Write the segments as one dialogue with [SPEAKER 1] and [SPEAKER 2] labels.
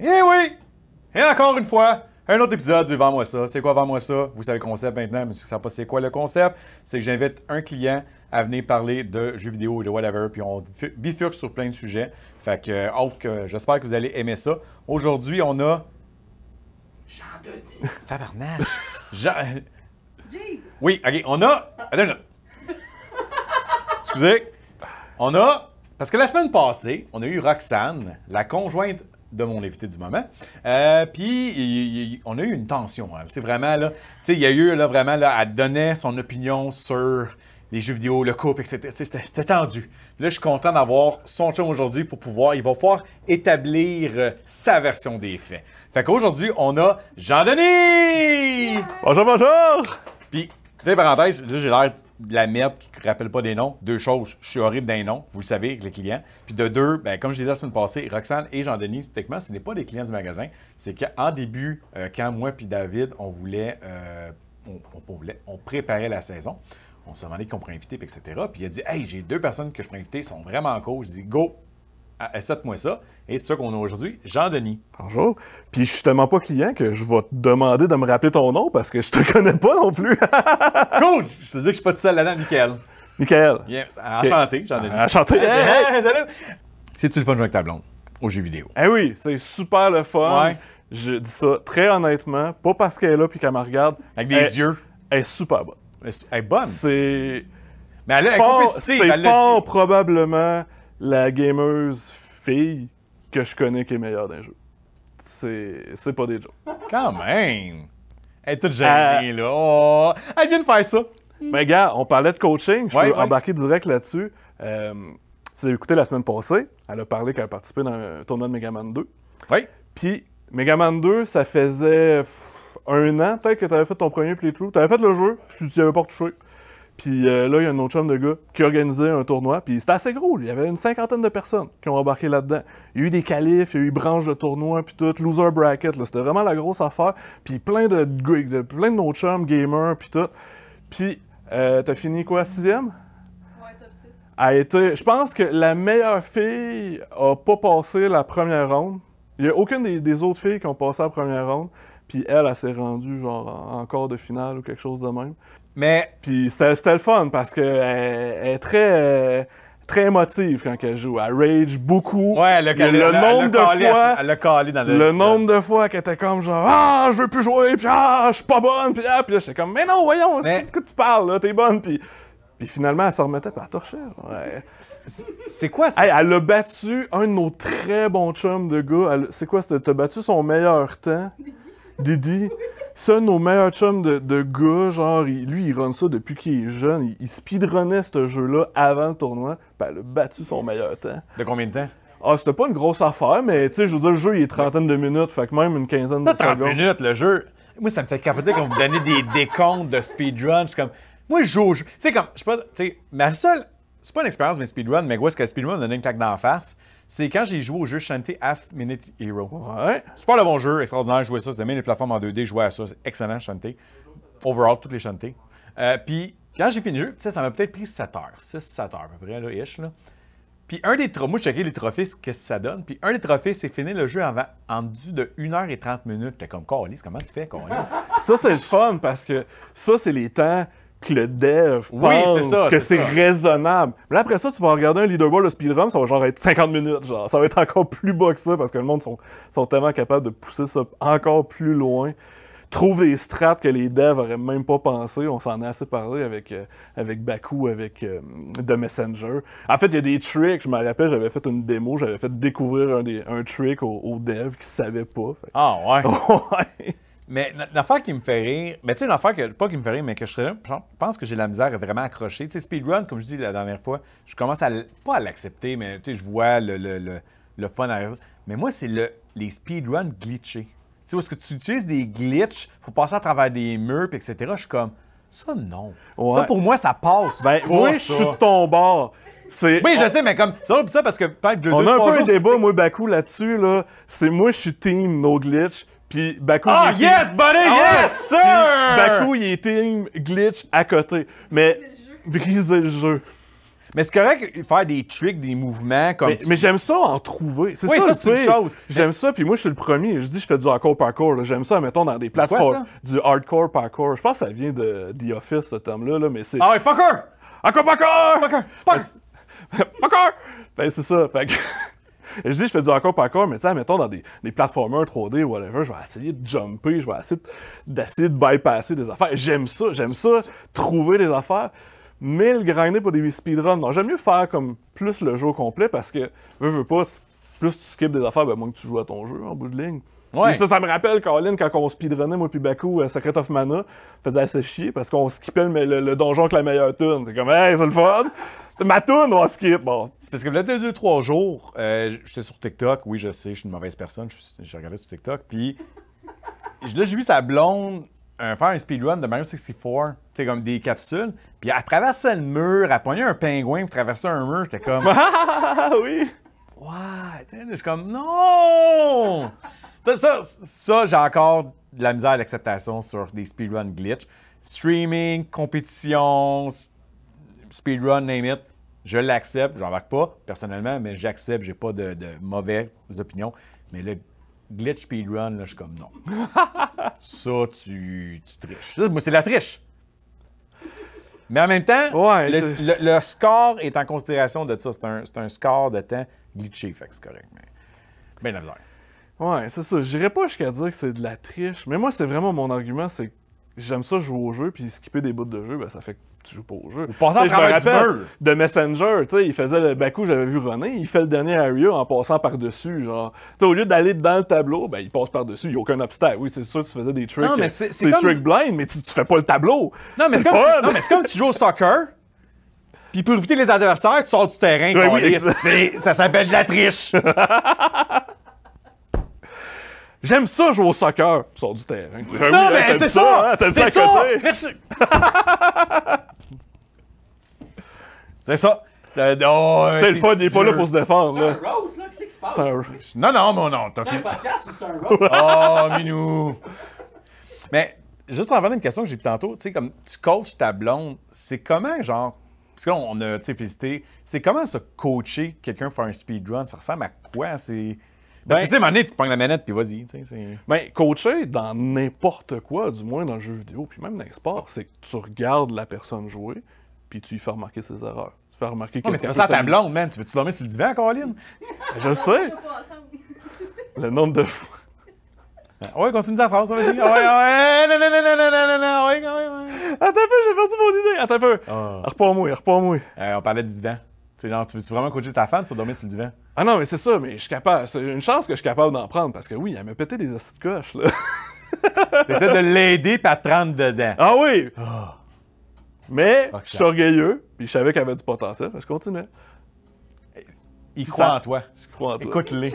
[SPEAKER 1] Et eh oui! Et encore une fois, un autre épisode du Vends-moi ça. C'est quoi Vends-moi ça? Vous savez le concept maintenant, mais si vous savez pas c'est quoi le concept, c'est que j'invite un client à venir parler de jeux vidéo ou de whatever, puis on bifurque sur plein de sujets. Fait euh, que, j'espère que vous allez aimer ça. Aujourd'hui, on a... Jean-Denis. Tabarnage. Jean... Oui, OK, on a... Excusez. On a... Parce que la semaine passée, on a eu Roxane, la conjointe de mon invité du moment. Euh, puis, on a eu une tension. Hein. C'est vraiment, là, il y a eu, là, vraiment, là, elle son opinion sur les jeux vidéo, le couple, etc. C'était tendu. Là, je suis content d'avoir son chum aujourd'hui pour pouvoir, il va pouvoir établir euh, sa version des faits. Fait qu'aujourd'hui, on a Jean-Denis! Bonjour, bonjour! Puis, tu sais, parenthèse, là, j'ai l'air de la merde qui ne rappelle pas des noms. Deux choses, je suis horrible d'un nom, vous le savez, avec les clients. Puis de deux, ben, comme je disais la semaine passée, Roxane et Jean-Denis, techniquement, ce n'est pas des clients du magasin. C'est qu'en début, euh, quand moi et David, euh, on voulait, on, préparait la saison, on se demandait qu'on pourrait inviter, etc. Puis il a dit Hey, j'ai deux personnes que je pourrais inviter, sont vraiment en cause. Je dis Go, accepte-moi ça. Et c'est pour ça qu'on a aujourd'hui Jean-Denis.
[SPEAKER 2] Bonjour. Puis je suis tellement pas client que je vais te demander de me rappeler ton nom parce que je te connais pas non plus. Coach, Je te dis que je suis pas tout seul là-dedans, Michael. Michael. Enchanté, Jean-Denis. Enchanté.
[SPEAKER 1] C'est-tu le fun de jouer avec ta blonde aux jeux vidéo?
[SPEAKER 2] Eh oui, c'est super le fun. Je dis ça très honnêtement, pas parce qu'elle est là puis qu'elle me regarde. Avec des yeux. Elle est super bonne. Elle est bonne. C'est. Mais elle est fort, C'est fort probablement la gameuse fille que je connais qui est meilleure d'un jeu. C'est pas des jokes. Quand même! Elle est toute euh, là. Oh. elle vient de faire ça. Mais gars, on parlait de coaching. Je peux embarquer direct là-dessus. Tu euh, si écouté la semaine passée, elle a parlé qu'elle a participé dans un tournoi de Megaman 2. Oui. Puis, Megaman 2, ça faisait un an peut-être que tu avais fait ton premier playthrough. Tu avais fait le jeu, puis tu n'y avais pas retouché. Puis euh, là, il y a un autre chum de gars qui organisait un tournoi. Puis c'était assez gros. Il y avait une cinquantaine de personnes qui ont embarqué là-dedans. Il y a eu des qualifs, il y a eu branches de tournoi, puis tout, loser bracket. C'était vraiment la grosse affaire. Puis plein de, de plein de nos chums, gamers, puis tout. Puis euh, t'as fini quoi, sixième? Ouais, top 6. A été, je pense que la meilleure fille a pas passé la première ronde. Il n'y a aucune des, autres filles qui ont passé la première ronde. Puis elle, elle, s'est rendue genre en quart de finale ou quelque chose de même. Mais. Puis c'était le fun parce qu'elle euh, elle est très. Euh, très émotive quand elle joue. Elle rage beaucoup. Ouais, le, le, nombre de fois. Elle calé dans le. nombre de fois qu'elle était comme genre Ah, je veux plus jouer, puis ah, je suis pas bonne, puis ah, puis là, j'étais comme Mais non, voyons, c'est de quoi tu parles, là, t'es bonne, puis. Puis finalement, elle se remettait par torcher. Ouais. C'est quoi ça? elle a battu un de nos très bons chums de gars. C'est quoi? T'as battu son meilleur temps, Didi. Ça, nos meilleurs chums de, gars, genre, lui, il run ça depuis qu'il est jeune. Il, speedrunnait ce jeu-là avant le tournoi. Puis ben, elle a battu son meilleur temps. De combien de temps? Ah, c'était pas une grosse affaire, mais tu sais, je veux dire, le jeu, il est trentaine de minutes, fait que même une quinzaine de secondes. minutes,
[SPEAKER 1] le jeu. Moi, ça me fait capoter quand vous donnez des décomptes de speedrun. comme, moi, je joue Tu sais, comme, je sais pas, tu sais, ma seule, c'est pas une expérience, mais speedrun, mais gros, est-ce que speedrun on donne une claque d'en face? c'est quand j'ai joué au jeu Shanty Half Minute Hero. Ouais. pas le bon jeu, extraordinaire, jouer ça, c'était les plateformes en 2D, jouer à ça, excellent Shanty. Overall, toutes les Shanty. Euh, puis quand j'ai fini le jeu, ça m'a peut-être pris 7 heures, 6-7 heures à peu près, là, ish, là. Puis un des trophées, moi, je checkais les trophées, qu'est-ce que ça donne. Puis un des trophées, c'est finir le jeu en, en
[SPEAKER 2] du de 1h30 minutes. T'es comme, Corliss, comment tu fais, Corliss? ça, c'est le fun parce que ça, c'est les temps que le dev pense oui, que c'est raisonnable. Mais après ça, tu vas regarder un leaderboard de speedrun, ça va genre être 50 minutes, genre. Ça va être encore plus bas que ça parce que le monde sont, tellement capables de pousser ça encore plus loin. Trouver des strats que les devs n'auraient même pas pensé. On s'en est assez parlé avec, euh, avec Baku, avec euh, The Messenger. En fait, il y a des tricks. Je me rappelle, j'avais fait une démo, j'avais fait découvrir un, des, un trick aux, devs qui ne savaient pas.
[SPEAKER 1] Ah ouais! ouais. Mais l'affaire qui me fait rire, mais ben, tu sais, l'affaire que, pas qui me fait rire, mais que je, pense que j'ai la misère à vraiment accrocher. Tu sais, speedrun, comme je dis la dernière fois, je commence à, pas à l'accepter, mais tu sais, je vois le, le, le, fun Mais moi, c'est le, les speedruns glitchés. Tu sais, est-ce que tu utilises des glitches pour passer à travers des murs, etc. Je suis comme, ça, non.
[SPEAKER 2] Ça, pour moi, ça passe. Ben, oui, je suis tombant. ton bord.
[SPEAKER 1] Oui, je sais, mais comme. C'est ça parce que On a un peu un débat,
[SPEAKER 2] moi, Bakou, là-dessus. Là. C'est moi, je suis team no glitch. Puis Baku. Ah, yes, buddy! Ah yes, sir! Baku, il est team glitch à côté. Mais briser le jeu. Mais c'est correct faire des tricks, des mouvements comme. Mais, mais j'aime ça en trouver. C'est ça, c'est une chose. J'aime ça, puis moi je suis le premier. Je dis je fais du hardcore parkour. J'aime ça, mettons, dans des plateformes. Du hardcore parkour. Je pense que ça vient de The Office, ce terme-là, là, mais c'est. Ah ouais, parkour! Encore parkour! Parkour! Parkour! Ben, c'est ça. Fait que je dis, je fais du encore par encore, mais tu sais, mettons dans des, des platformers 3D ou whatever, je vais essayer de jumper, je vais essayer d'essayer de bypasser des affaires. J'aime ça, j'aime ça, trouver des affaires. Mais le grinder pour des speedruns, non, j'aime mieux faire comme plus le jeu complet parce que, veux, veux pas, plus tu skips des affaires, ben, moins que tu joues à ton jeu en bout de ligne. Ça, ça me rappelle, Colin, quand on speedrunnait, moi puis Baku, euh, Secret of Mana, faisait assez chier parce qu'on skippait le, donjon avec la meilleure tourne. C'est comme, hey, c'est le fun! Ma tune, on skip! Bon.
[SPEAKER 1] C'est parce que là, deux, trois jours, euh, j'étais sur TikTok. Oui, je sais, je suis une mauvaise personne. J'ai regardé sur TikTok. Puis là, j'ai vu sa blonde euh, faire un speedrun de Mario 64. C'était comme des capsules. Puis elle traversait le mur, elle pognait un pingouin, puis traversait un mur. J'étais comme,
[SPEAKER 2] ah oui!
[SPEAKER 1] Ouais, wow. comme, non! Ça, j'ai encore de la misère à l'acceptation sur des speedrun glitch. Streaming, compétition, speedrun, name it. Je l'accepte, marque pas personnellement, mais j'accepte, j'ai pas de, mauvaises opinions. Mais le glitch speedrun, là, je suis comme non. ça, tu, triches. Moi, c'est la triche. Mais en même temps, le, score est en considération de ça. C'est un, score de temps glitché, c'est correct. Mais, ben, la misère.
[SPEAKER 2] Ouais, c'est ça. J'irais pas jusqu'à dire que c'est de la triche, mais moi, c'est vraiment mon argument, c'est que j'aime ça jouer au jeu, puis skipper des bouts de jeu, ben, ça fait que tu joues pas au jeu. Passant je me de Messenger, tu sais, il faisait le Baku, j'avais vu René, il fait le dernier area en passant par-dessus, genre. Tu sais, au lieu d'aller dans le tableau, ben, il passe par-dessus, il n'y a aucun obstacle. Oui, c'est sûr, tu faisais des tricks, non, euh, c'est, des comme... tricks blind, mais tu, tu, fais pas le tableau. Non, mais c'est, comme, non, mais comme tu joues au soccer, puis pour éviter les adversaires, tu sors du
[SPEAKER 1] terrain. Ben ça s'appelle de la triche.
[SPEAKER 2] J'aime ça jouer au soccer. Sors du terrain. Ah non, hein, mais c'est ça! Hein, c'est ça! Merci! c'est ça. Oh, c'est le fun, il est pas là pour se défendre. C'est un rose,
[SPEAKER 1] là, qu'est-ce qui se passe? Non, non, non, non. C'est un podcast c'est un rose? oh, minou! Mais, juste en une question que j'ai dit tantôt, tu sais, comme tu coaches ta blonde, c'est comment, genre, parce qu'on a, tu sais, c'est comment se
[SPEAKER 2] coacher quelqu'un pour faire un speedrun? Ça ressemble à quoi? C'est.
[SPEAKER 1] Parce que, ben- tu sais, manette, tu prends la manette, puis vas-y.
[SPEAKER 2] Ben, coacher dans n'importe quoi, du moins dans le jeu vidéo, puis même dans les sports, c'est que tu regardes la personne jouer, puis tu lui fais remarquer ses erreurs. Tu fais remarquer que. mais tu fais ça à ta blonde,
[SPEAKER 1] man. Tu veux-tu dormir sur le divan, Caroline? je sais. le nombre de fois. Ah ouais, continue ta phrase, vas-y. Ah ouais, ah ouais, eh, non, non, non, non, non, ouais, ouais,
[SPEAKER 2] Attends un peu, j'ai perdu mon idée. Attends un peu. Repas moi repas moi euh, on parlait du divan. Tu tu veux-tu vraiment coacher ta femme, tu vas dormir sur le divan? Ah non, mais c'est ça, mais je suis capable. C'est une chance que je suis capable d'en prendre parce que oui, elle m'a pété des assis de coche, là. j'essaie de l'aider pas te dedans. Ah oui! Ah. Mais ah, je suis orgueilleux, puis je savais qu'elle avait du potentiel, je continuais. Il croit en toi. Je crois en toi. Écoute-les.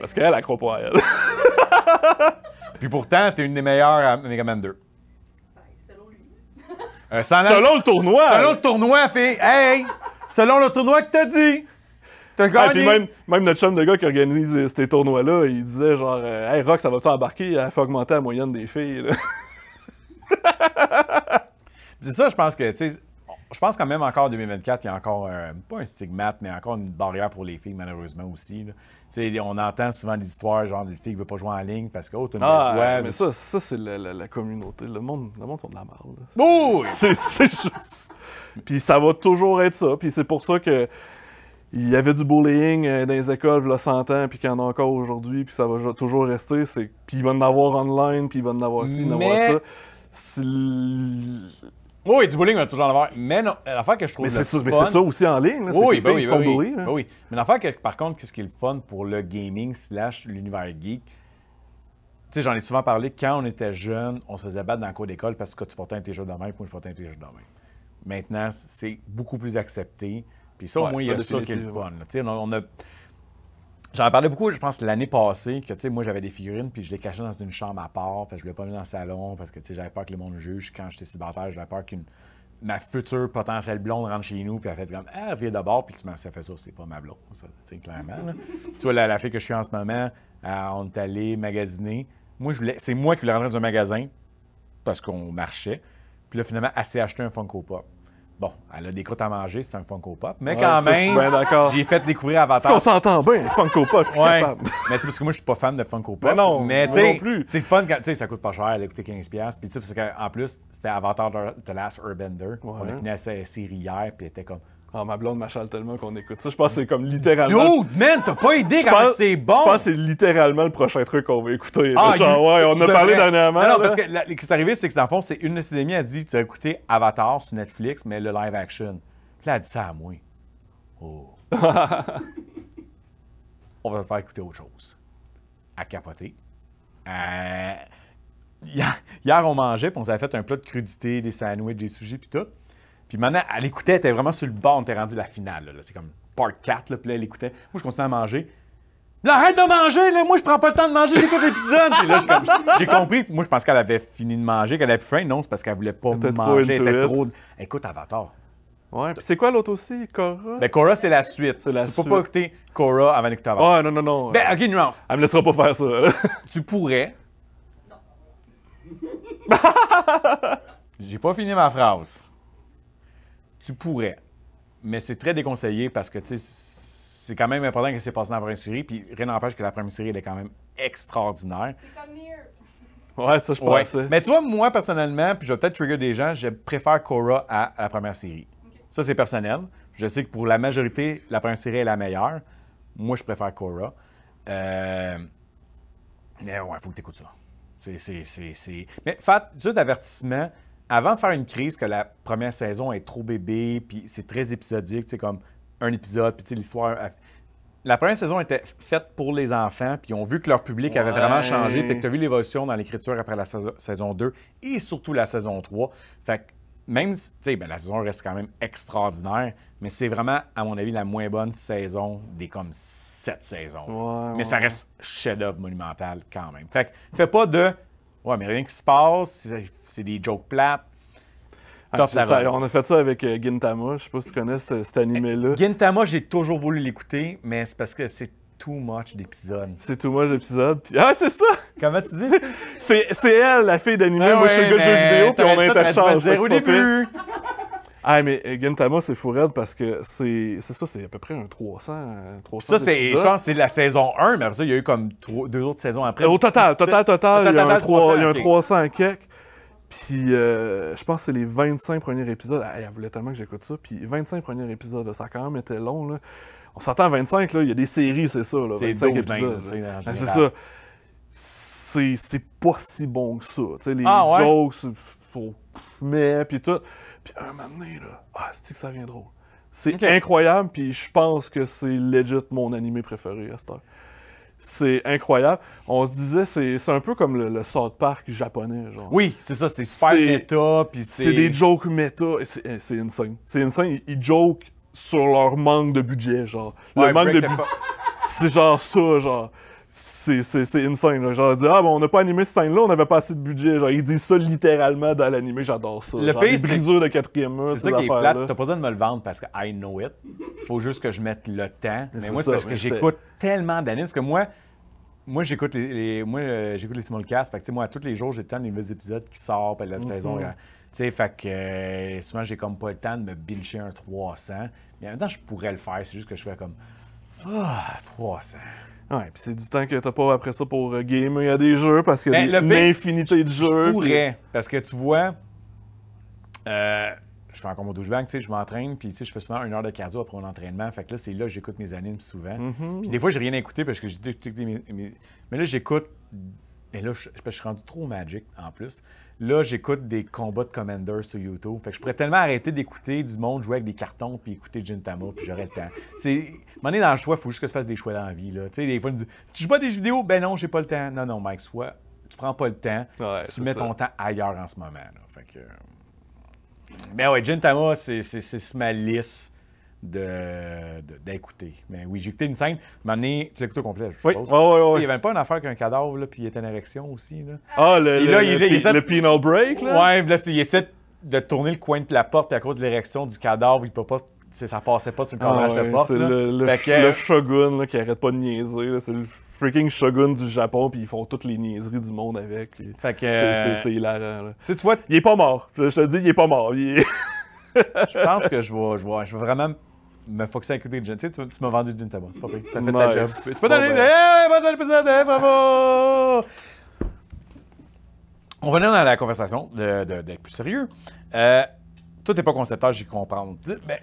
[SPEAKER 1] Parce qu'elle, elle, croit pas à elle. puis pourtant, t'es une des meilleures à Man 2. Ben, selon lui. Euh, selon le tournoi! Selon le tournoi, fille! Hey! Selon le tournoi que t'as dit!
[SPEAKER 2] et puis même, notre chum de gars qui organise euh, ces tournois-là, il disait genre euh, Hey Rock, ça va-tu embarquer? Il faut augmenter la moyenne des filles. C'est ça, je pense que, tu sais, je pense quand même encore en 2024, il y a encore, euh,
[SPEAKER 1] pas un stigmate, mais encore une barrière pour les filles, malheureusement aussi. Là. On entend souvent des histoires,
[SPEAKER 2] genre, les filles qui veulent pas jouer en ligne parce que, oh, ah, Mais, ça, ça c'est la, communauté. Le monde, le monde, sont de la merde. C'est juste. Puis ça va toujours être ça. Puis c'est pour ça que il y avait du bullying euh, dans les écoles, a 100 ans, puis qu'il y en a encore aujourd'hui, puis ça va toujours rester. C'est... Puis il va en avoir online, puis il va en avoir ci, il va en avoir ça.
[SPEAKER 1] Oui, du bullying, il va toujours en avoir. Mais non, l'affaire que je trouve. Mais c'est, ça, mais c'est ça aussi en ligne. oui, c'est oui, ben oui, ben oui, bully, hein. ben oui, Mais l'affaire que, par contre, qu'est-ce qui est le fun pour le gaming slash l'univers geek? Tu sais, j'en ai souvent parlé. Quand on était jeune, on se faisait battre dans la cour d'école parce que tu portais un jeux de main, puis moi, je portais un jeux de même. Maintenant, c'est beaucoup plus accepté. Puis ça, au il y a ça qui est le fun. J'en parlais beaucoup, je pense, l'année passée, que moi, j'avais des figurines, puis je les cachais dans une chambre à part, puis je ne voulais pas mis dans le salon, parce que j'avais peur que le monde juge. Quand j'étais cibataire, j'avais peur qu'une ma future potentielle blonde rentre chez nous, puis elle fait comme Ah, viens d'abord, puis tu m'as fait ça, c'est pas ma blonde, tu vois, la, fille que je suis en ce moment, euh, on est allé magasiner. Moi, je voulais, c'est moi qui voulais rentrer dans un magasin, parce qu'on marchait. Puis là, finalement, elle s'est acheté un Funko Pop. Bon, elle a des croûtes à manger, c'est un Funko Pop. Mais quand même, j'ai fait découvrir Avatar. qu'on s'entend bien, Funko Pop. ouais. mais tu parce que moi, je suis pas fan de Funko Pop. Mais non, mais non plus. C'est fun quand, tu sais, ça coûte pas cher, elle a coûté 15$. Puis tu sais, parce qu'en plus, c'était Avatar The Last Airbender. On a fini la série hier, puis elle était comme. Oh, ma blonde m'achale tellement qu'on écoute ça. Je pense que c'est comme
[SPEAKER 2] littéralement. Dude, man, t'as pas idée comment c'est bon! Je pense que c'est littéralement le prochain truc qu'on va écouter. Ah, genre, on a parlé dernièrement. Non, parce que
[SPEAKER 1] ce qui est arrivé, c'est que dans le fond, c'est une de ses amies a dit Tu as écouté Avatar sur Netflix, mais le live action. Puis là, elle a dit ça à moi. Oh. on va se faire écouter autre chose. À capoter. Euh... Hier, on mangeait, puis on s'est fait un plat de crudité, des sandwichs, des sujets, puis tout. Puis maintenant, elle écoutait, elle était vraiment sur le bord, on était rendu la finale. Là, C'est comme part 4, là, puis là, elle écoutait. Moi, je continuais à manger. Là, arrête de manger, moi, je prends pas le temps de manger, j'écoute l'épisode. puis là, j'ai compris. Moi, je pense qu'elle avait fini de manger, qu'elle avait plus faim. Non, c'est parce qu'elle voulait pas manger. elle était trop. Écoute, Avatar. Ouais, puis c'est quoi l'autre aussi, Cora? Ben, Cora, c'est la suite. C'est la tu peux pas écouter Cora avant d'écouter Avatar. Ouais, non, non, non.
[SPEAKER 2] Ben, ok, nuance. Elle me laissera
[SPEAKER 1] pas faire ça. tu pourrais. j'ai pas fini ma phrase tu pourrais. Mais c'est très déconseillé parce que, tu sais, c'est quand même important que c'est passé dans la première série, puis rien n'empêche que la première série, elle est quand même extraordinaire. Ouais, ça, je ouais. Mais tu vois, moi, personnellement, puis je vais peut-être trigger des gens, je préfère Cora à la première série. Ça, c'est personnel. Je sais que pour la majorité, la première série est la meilleure. Moi, je préfère Cora. Euh, mais ouais, faut que tu écoutes ça. C'est, c'est, c'est, Mais fat, juste d'avertissement, avant de faire une crise que la première saison est trop bébé, puis c'est très épisodique, c'est comme un épisode, puis l'histoire. La première saison était faite pour les enfants, puis ils ont vu que leur public avait vraiment changé. Fait que tu as vu l'évolution dans l'écriture après la saison, 2 et surtout la saison 3. Fait que même si, ben, la saison reste quand même extraordinaire, mais c'est vraiment, à mon avis, la moins bonne saison des comme sept saisons. mais ça reste chef-d'œuvre monumental quand même. Fait que fais pas de Ouais, mais rien qui se passe, c'est des jokes plates.
[SPEAKER 2] Ah, on a fait ça avec euh, Gintama. Je sais pas si tu connais cet, animé-là. Eh, Gintama, j'ai toujours voulu l'écouter, mais c'est parce que c'est too much d'épisodes. C'est too much d'épisodes. Ah, c'est ça! Comment tu dis? c'est elle, la fille d'animé. Ah Moi, je suis le gars de jeux vidéo, puis on interchange. Au début! Ah, mais euh, Gintama, c'est fou raide parce que c'est ça, c'est à peu près un 300. 300 euh, ça, c'est,
[SPEAKER 1] c'est la saison 1, mais après ça, il y a eu comme deux autres saisons après. Au total, total, total, il y a un 300, 300
[SPEAKER 2] quelques. Puis euh, je pense que c'est les 25 premiers épisodes. elle voulait tellement que j'écoute ça. Puis 25 premiers épisodes, ça a quand même été long. Là. On s'entend à 25, là, il y a des séries, c'est ça. Là, 25 ben, épisodes. c'est ça. C'est pas si bon que ça. les ah, ouais? jokes, faut... mais puis tout. Puis un moment donné, là, ah, c'est que ça vient drôle. C'est incroyable, puis je pense que c'est legit mon animé préféré à cette heure. C'est incroyable. On se disait, c'est un peu comme le, le South Park japonais. Genre. Oui, c'est ça, c'est super méta. C'est C'est des jokes méta. C'est insane. C'est insane. Ils, jokent sur leur manque de budget. genre. Le manque de budget. C'est genre ça, genre c'est insane. scène, Genre, dire ah, bon, on n'a pas animé cette scène-là, on n'avait pas assez de budget. Genre, il dit ça littéralement dans l'anime, j'adore ça. Le pays, les de quatrième heure C'est ça qui est plate. T'as
[SPEAKER 1] pas besoin de me le vendre parce que I know it. Faut juste que je mette le temps. Mais, moi, c'est parce que j'écoute tellement d'animes que moi, moi j'écoute les, moi euh, j'écoute les simulcasts fait que moi tous les jours j'ai le temps des nouveaux épisodes qui sortent puis la mhm. saison euh, tu sais fait que euh, souvent j'ai comme pas le temps de me bilcher un 300 mais en même temps je pourrais le faire c'est juste que je fais comme
[SPEAKER 2] ah 300 c'est du temps que t'as pas après ça pour euh, gamer à des jeux parce qu'il y a une ben, infinité de jeux. Je pourrais,
[SPEAKER 1] parce que tu vois, euh, je fais encore mon douchebag, tu sais, je m'entraîne, puis je fais souvent une heure de cardio après mon entraînement. Fait que là, c'est là que j'écoute mes animes souvent. Mm-hmm. des fois, j'ai rien écouté parce que j'ai Mais là, j'écoute. Et là, je, suis rendu trop magic en plus. Là, j'écoute des combats de Commander sur YouTube. Fait que je pourrais tellement arrêter d'écouter du monde jouer avec des cartons puis écouter Gintama, puis j'aurais le temps. C'est. M'en est dans le choix, faut juste que je fasse des choix dans la vie. Tu sais, des fois, on me Tu joues pas des vidéos Ben non, j'ai pas le temps. Non, non, Mike, soit tu prends pas le temps, tu mets ton temps ailleurs en ce moment. Là. Fait que. Ben ouais, c'est ce malice d'écouter. De, mais oui, j'ai écouté une scène. tu l'écoutes au complet, je oui. suppose. Il n'y avait pas une affaire qu'un cadavre, là, puis il était en érection aussi. Là. Ah, le, il, le penal break, là? Ouais, là, il essaie de tourner le coin de la porte, puis à cause de l'érection du cadavre, il peut pas ça passait pas sur le ah cadrage de porte. C'est le,
[SPEAKER 2] shogun qui arrête pas de niaiser. C'est le freaking shogun du Japon, puis ils font toutes les niaiseries du monde avec. Fait que. C'est euh, hilarant. Tu vois. Il est pas mort. Je te dis, il est pas mort. je pense que je vais, je, vais, je vais vraiment me
[SPEAKER 1] focusser à écouter du gin. Tu, tu, m'as vendu du gin, c'est pas pire. T'as fait ta job. Tu peux donner. Hey, bon épisode, bravo! On revenait dans la conversation d'être de, de, plus
[SPEAKER 2] sérieux. Euh, toi, t'es pas concepteur, j'y comprends. Mais.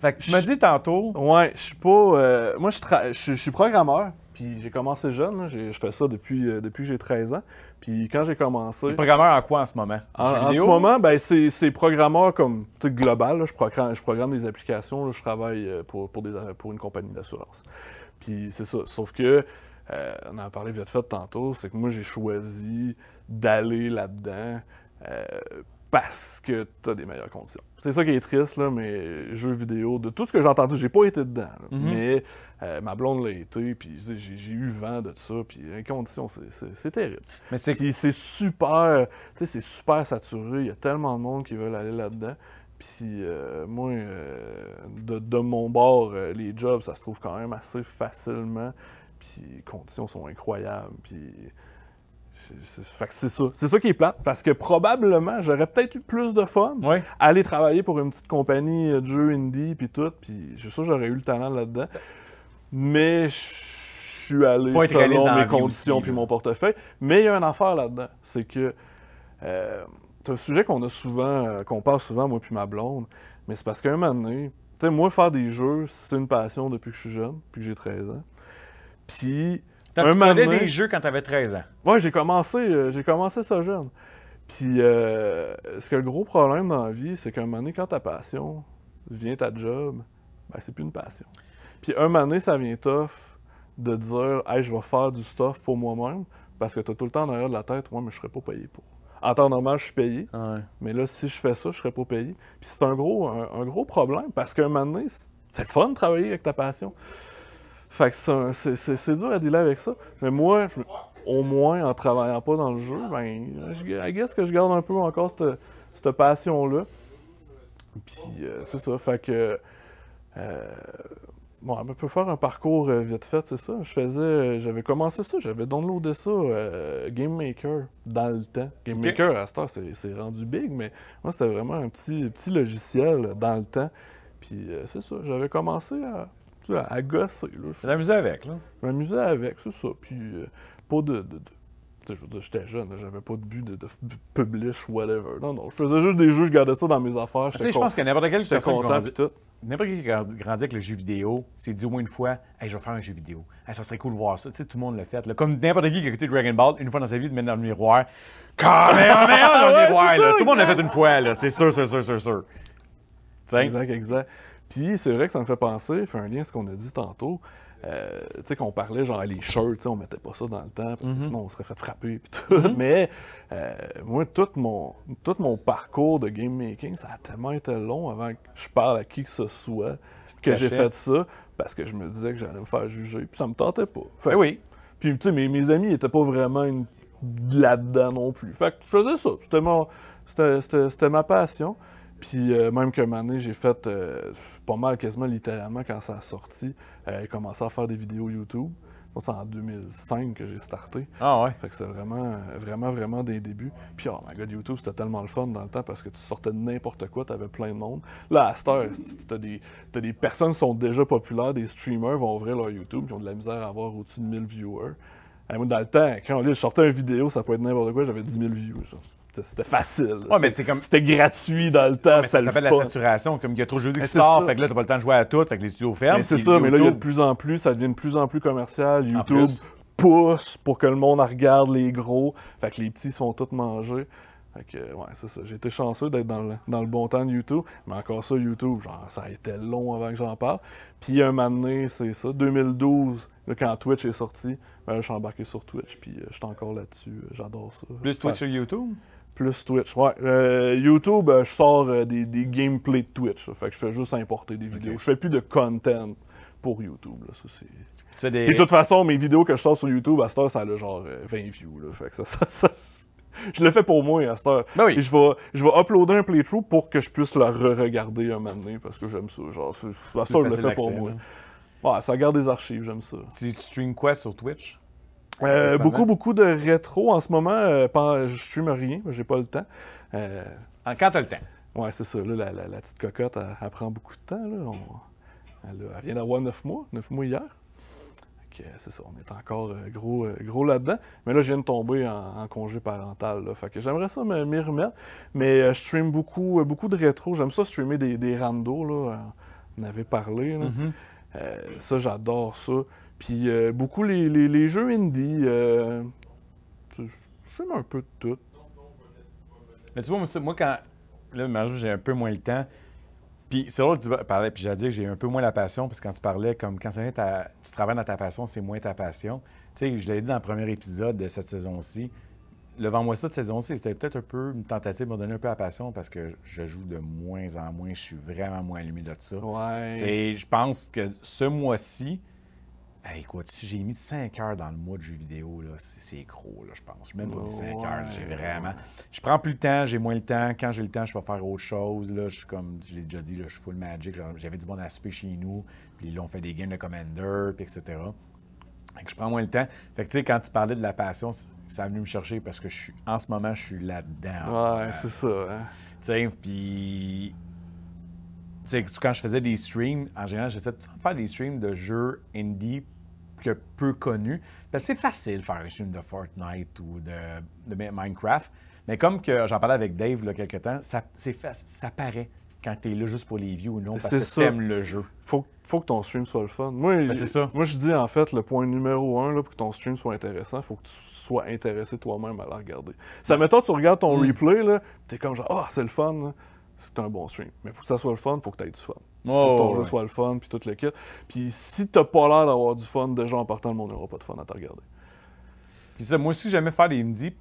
[SPEAKER 2] Fait que tu m'as dit tantôt. Ouais, je suis pas. Euh, moi, je, suis programmeur. Puis j'ai commencé jeune, je fais ça depuis, euh, depuis que j'ai 13 ans. Puis quand j'ai commencé. Programmeur
[SPEAKER 1] en quoi en ce moment?
[SPEAKER 2] En, ce moment, ben, c'est programmeur comme global. je, programme, je des applications, je travaille euh, pour, pour, des, pour une compagnie d'assurance. Puis c'est ça. Sauf que, euh, on en a parlé vite fait tantôt, c'est que moi j'ai choisi d'aller là-dedans parce que tu as des meilleures conditions. C'est ça qui est triste, là, mais jeux vidéo, de tout ce que j'ai entendu, j'ai pas été dedans, mhm. mais euh, ma blonde l'a été, puis j'ai eu vent de ça, puis les conditions, c'est terrible. Mais c'est super, c'est super saturé, il y a tellement de monde qui veulent aller là-dedans. Puis euh, moi, euh, de, de, mon bord, les jobs, ça se trouve quand même assez facilement, puis les conditions sont incroyables, puis c'est ça. C'est ça qui est plate, parce que probablement, j'aurais peut-être eu plus de fun aller travailler pour une petite compagnie euh, de jeux indie, puis tout, puis je suis sûr j'aurais eu le talent là-dedans. Mais je suis allé selon mes conditions puis mon portefeuille. Mais il y a un affaire là-dedans, c'est que euh, c'est un sujet qu'on a souvent, euh, qu'on parle souvent, moi puis ma blonde, mais c'est parce qu'à un moment donné, tu sais, moi, faire des jeux, c'est une passion depuis que je suis jeune, depuis que j'ai 13 ans. Puis tu faisais des jeux quand tu avais 13 ans. Oui, j'ai commencé, euh, j'ai commencé ça jeune. Puis, euh, ce que le gros problème dans la vie, c'est qu'un moment donné, quand ta passion vient ta job, ben, c'est plus une passion. Puis, un moment donné, ça vient tough de dire, hey, je vais faire du stuff pour moi-même, parce que tu as tout le temps derrière de la tête, moi, mais je serais pas payé pour. En temps normal, je suis payé. Mais là, si je fais ça, je serais pas payé. Puis, c'est un gros, un, gros problème, parce qu'un moment donné, c'est fun de travailler avec ta passion. Fait que c'est dur à dealer avec ça. Mais moi, au moins, en travaillant pas dans le jeu, ben, je guess que je garde un peu encore cette, cette passion-là. Puis euh, c'est ça. Fait que. Euh, bon, on peut faire un parcours euh, vite fait, c'est ça. Je faisais. J'avais commencé ça, j'avais downloadé ça, Game Maker, dans le temps. Game Maker, à cette heure, c'est rendu big, mais moi, c'était vraiment un petit, petit logiciel dans le temps. Puis c'est ça, j'avais commencé à à Je m'amusais avec, là. Je m'amusais avec, c'est ça. Puis, euh, pas de. je veux dire, j'étais jeune, j'avais pas de but de, de, publish, whatever. Non, non, je faisais juste des jeux, je gardais ça dans mes affaires. Tu sais, je pense que n'importe quel personne content. n'importe qui grandit
[SPEAKER 1] avec le jeu vidéo, c'est dit au moins une fois, hey, je vais faire un jeu vidéo. ça serait cool de voir ça. tout le monde l'a fait. Comme n'importe qui qui a écouté Dragon Ball, une fois dans sa vie, de mettre dans le miroir. dans le miroir, tout le monde l'a fait
[SPEAKER 2] une fois, là. C'est sûr, c'est sûr, c'est sûr. Exact, exact. Puis c'est vrai que ça me fait penser, fait un lien à ce qu'on a dit tantôt, euh, tu sais, qu'on parlait genre les shirts, on mettait pas ça dans le temps, parce que mhm. sinon on serait fait frapper puis tout. Mhm. Mais euh, moi, tout mon, tout mon parcours de game making, ça a tellement été long avant que je parle à qui que ce soit que j'ai fait ça, parce que je me disais que j'allais me faire juger, puis ça me tentait pas. Fait, ben oui. Puis, tu sais, mes, mes amis étaient pas vraiment là-dedans non plus. Fait que je faisais ça. C'était ma passion. Puis euh, même que année, j'ai fait euh, pas mal, quasiment littéralement, quand ça a sorti, euh, j'ai commencé à faire des vidéos YouTube. Moi, c'est en 2005 que j'ai starté. Ah ouais? Fait que c'est vraiment, vraiment, vraiment des débuts. Puis, oh my god, YouTube, c'était tellement le fun dans le temps parce que tu sortais de n'importe quoi, tu avais plein de monde. Là, à cette heure, t'as des, as des personnes qui sont déjà populaires, des streamers vont ouvrir leur YouTube, qui ont de la misère à avoir au-dessus de 1000 viewers. moi, dans le temps, quand on je sortais une vidéo, ça pouvait être n'importe quoi, j'avais 10 000 views c'était facile. c'est comme. C'était gratuit dans le temps. ça s'appelle la
[SPEAKER 1] saturation. Comme il y a trop de jeux qui sortent, fait que là, t'as pas le temps de jouer à tout, fait les studios ferment. C'est ça, mais là, il y a de
[SPEAKER 2] plus en plus, ça devient de plus en plus commercial. YouTube pousse pour que le monde regarde les gros. Fait que les petits se font tous manger. Fait euh, ouais, c'est ça. J'ai été chanceux d'être dans le, bon temps de YouTube. Mais encore ça, YouTube, genre, ça a été long avant que j'en parle. Puis un moment donné, c'est ça, 2012, quand Twitch est sorti, ben, je suis embarqué sur Twitch, puis euh, je suis encore là-dessus. Euh, j'adore ça. Plus Twitch sur YouTube? Plus Twitch, ouais. Euh, YouTube, euh, je sors euh, des, des gameplays de Twitch. fait que je fais juste importer des vidéos. Je fais plus de content pour YouTube. Là, ça, de toute façon, mes vidéos que je sors sur YouTube, à cette heure, ça a le genre 20 views. fait que ça, ça, Je le fais pour moi à cette heure. Et ben je vais, je vais uploader un playthrough pour que je puisse le re-regarder un moment donné parce que j'aime ça. Genre, à cette heure, je le fais pour moi. Hein. ça garde des archives, j'aime ça. Tu, tu stream quoi sur Twitch? Euh, euh, beaucoup, beaucoup de rétro en ce moment. Euh, je je stream rien, j'ai pas le temps. Euh, Quand t'as le temps. Ouais, c'est ça. la, petite cocotte, elle, prend beaucoup de temps. Là. elle, vient d'avoir neuf mois, Neuf mois hier. C'est ça, on est encore gros, gros là-dedans. Mais là, je viens de tomber en, congé parental. Là, fait que j'aimerais ça m'y remettre. Mais je stream beaucoup, beaucoup de rétro. J'aime ça streamer des, des randos. Là. On avait parlé. Mm-hmm. ça, j'adore ça. Puis euh, beaucoup les, les, jeux indie. Euh, J'aime un peu de tout. Mais tu vois,
[SPEAKER 1] moi, quand. Là, j'ai un peu moins le temps. Puis c'est drôle que tu parlais, puis j'allais dire que j'ai un peu moins la passion, parce que quand tu parlais, comme quand ça tu travailles dans ta passion, c'est moins ta passion. Tu sais, je l'ai dit dans le premier épisode de cette saison-ci, le vent moi ça de saison-ci, c'était peut-être un peu une tentative de me donner un peu la passion, parce que je joue de moins en moins, je suis vraiment moins allumé de ça. Ouais. Tu sais, je pense que ce mois-ci, ah, écoute, si j'ai mis 5 heures dans le mois de jeu vidéo, là, c'est gros, là, je pense. Même pas 5 heures, j'ai vraiment. Je prends plus le temps, j'ai moins le temps. Quand j'ai le temps, je vais faire autre chose. Là, je suis comme, je l'ai déjà dit, je suis full magic. J'avais du bon aspect chez nous. Puis là, on fait des games de Commander, puis etc. je prends moins le temps. Fait que tu sais, quand tu parlais de la passion, ça a venu me chercher parce que je suis, en ce moment, je suis là-dedans. Ouais, c'est ça. Hein. Tu sais, puis quand je faisais des streams, en général, j'essaie de faire des streams de jeux indie peu connu. Parce c'est facile de faire un stream de Fortnite ou de, Minecraft. Mais comme que j'en parlais avec Dave il y a quelques temps, ça, paraît quand tu es là juste pour les views ou non, parce que tu aimes le jeu. Faut,
[SPEAKER 2] faut que ton stream soit le fun. Moi, ben, moi, je dis en fait, le point numéro un, pour que ton stream soit intéressant, faut que tu sois intéressé toi-même à la regarder. Ça, ouais. tu regardes ton mm. replay, tu es comme genre, ah, oh, c'est le fun, c'est un bon stream. Mais pour que ça soit le fun, faut que tu aies du fun. Oh, que ton oh, jeu soit le fun, puis tout le kit. Puis si t'as pas l'air d'avoir du fun, déjà en partant, le monde n'aura pas de fun à te regarder.
[SPEAKER 1] Puis ça, moi aussi, j'aimais faire des indies,